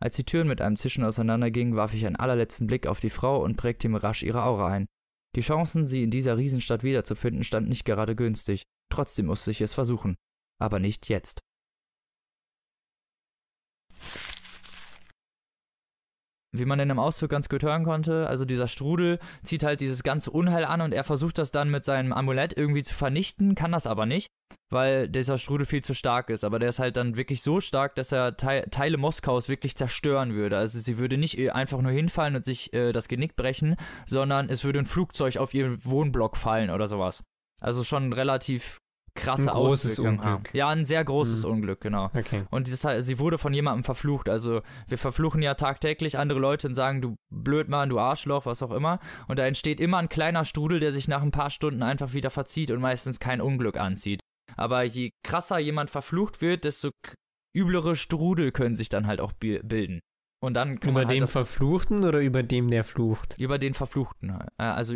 Als die Türen mit einem Zischen auseinandergingen, warf ich einen allerletzten Blick auf die Frau und prägte mir rasch ihre Aura ein. Die Chancen, sie in dieser Riesenstadt wiederzufinden, standen nicht gerade günstig. Trotzdem musste ich es versuchen. Aber nicht jetzt. wie man in einem Ausflug ganz gut hören konnte. Also dieser Strudel zieht halt dieses ganze Unheil an und er versucht das dann mit seinem Amulett irgendwie zu vernichten, kann das aber nicht, weil dieser Strudel viel zu stark ist. Aber der ist halt dann wirklich so stark, dass er Te Teile Moskaus wirklich zerstören würde. Also sie würde nicht äh, einfach nur hinfallen und sich äh, das Genick brechen, sondern es würde ein Flugzeug auf ihren Wohnblock fallen oder sowas. Also schon relativ krasse ein großes Unglück. haben. Ja, ein sehr großes mhm. Unglück, genau. Okay. Und dieses, sie wurde von jemandem verflucht. Also wir verfluchen ja tagtäglich andere Leute und sagen, du Blödmann, du Arschloch, was auch immer. Und da entsteht immer ein kleiner Strudel, der sich nach ein paar Stunden einfach wieder verzieht und meistens kein Unglück anzieht. Aber je krasser jemand verflucht wird, desto üblere Strudel können sich dann halt auch bilden. Und dann über halt den Verfluchten oder über dem, der flucht? Über den Verfluchten, äh, also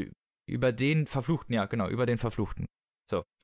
über den Verfluchten, ja, genau, über den Verfluchten.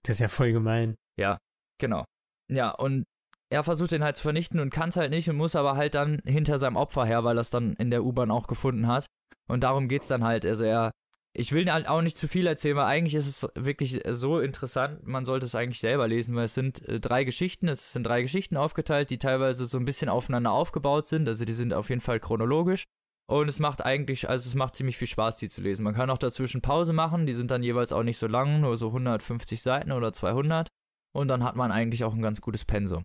Das ist ja voll gemein. Ja, genau. Ja, und er versucht den halt zu vernichten und kann es halt nicht und muss aber halt dann hinter seinem Opfer her, weil er es dann in der U-Bahn auch gefunden hat. Und darum geht's dann halt. Also er, ich will halt auch nicht zu viel erzählen, weil eigentlich ist es wirklich so interessant. Man sollte es eigentlich selber lesen, weil es sind äh, drei Geschichten. Es sind drei Geschichten aufgeteilt, die teilweise so ein bisschen aufeinander aufgebaut sind. Also die sind auf jeden Fall chronologisch. Und es macht eigentlich, also es macht ziemlich viel Spaß, die zu lesen. Man kann auch dazwischen Pause machen, die sind dann jeweils auch nicht so lang, nur so 150 Seiten oder 200. Und dann hat man eigentlich auch ein ganz gutes Pensum.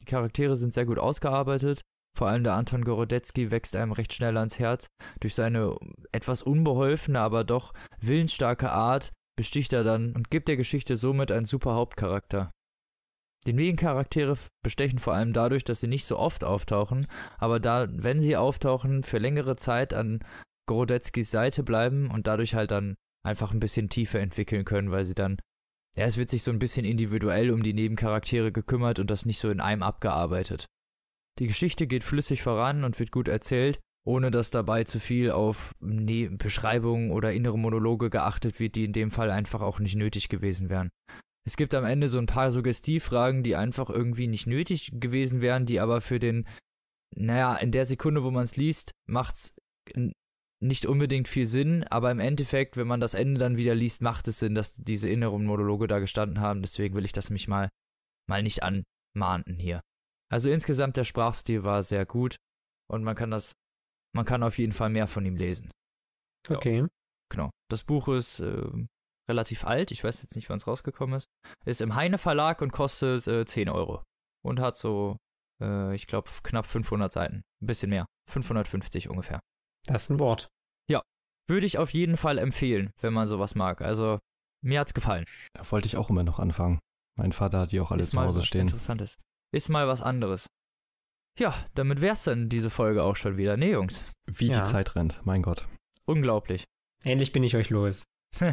Die Charaktere sind sehr gut ausgearbeitet. Vor allem der Anton Gorodetzky wächst einem recht schnell ans Herz. Durch seine etwas unbeholfene, aber doch willensstarke Art besticht er dann und gibt der Geschichte somit einen super Hauptcharakter. Die Nebencharaktere bestechen vor allem dadurch, dass sie nicht so oft auftauchen, aber da, wenn sie auftauchen, für längere Zeit an Gorodetzkis Seite bleiben und dadurch halt dann einfach ein bisschen tiefer entwickeln können, weil sie dann, ja, es wird sich so ein bisschen individuell um die Nebencharaktere gekümmert und das nicht so in einem abgearbeitet. Die Geschichte geht flüssig voran und wird gut erzählt, ohne dass dabei zu viel auf ne Beschreibungen oder innere Monologe geachtet wird, die in dem Fall einfach auch nicht nötig gewesen wären es gibt am Ende so ein paar Suggestivfragen, die einfach irgendwie nicht nötig gewesen wären, die aber für den, naja, in der Sekunde, wo man es liest, macht es nicht unbedingt viel Sinn, aber im Endeffekt, wenn man das Ende dann wieder liest, macht es Sinn, dass diese inneren Monologe da gestanden haben. Deswegen will ich das mich mal, mal nicht anmahnten hier. Also insgesamt der Sprachstil war sehr gut und man kann das, man kann auf jeden Fall mehr von ihm lesen. Okay. Genau. Das Buch ist äh, relativ alt, ich weiß jetzt nicht, wann es rausgekommen ist. Ist im Heine Verlag und kostet äh, 10 Euro. Und hat so, äh, ich glaube, knapp 500 Seiten. Ein bisschen mehr. 550 ungefähr. Das ist ein Wort. Ja. Würde ich auf jeden Fall empfehlen, wenn man sowas mag. Also, mir hat's gefallen. Da wollte ich auch immer noch anfangen. Mein Vater hat die auch alle ist zu Hause stehen. Interessantes. Ist mal was anderes. Ja, damit wär's dann diese Folge auch schon wieder. Nee, Jungs. Wie ja. die Zeit rennt, mein Gott. Unglaublich. Ähnlich bin ich euch los.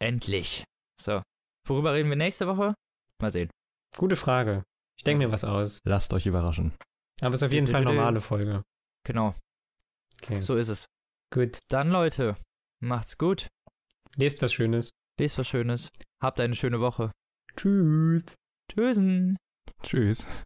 Endlich. So. Worüber reden wir nächste Woche? Mal sehen. Gute Frage. Ich denke mir was aus. Lasst euch überraschen. Aber es ist auf jeden Fall eine normale Folge. Genau. Okay. So ist es. Gut. Dann, Leute, macht's gut. Lest was Schönes. Lest was Schönes. Habt eine schöne Woche. Tschüss. Tschüssen. Tschüss.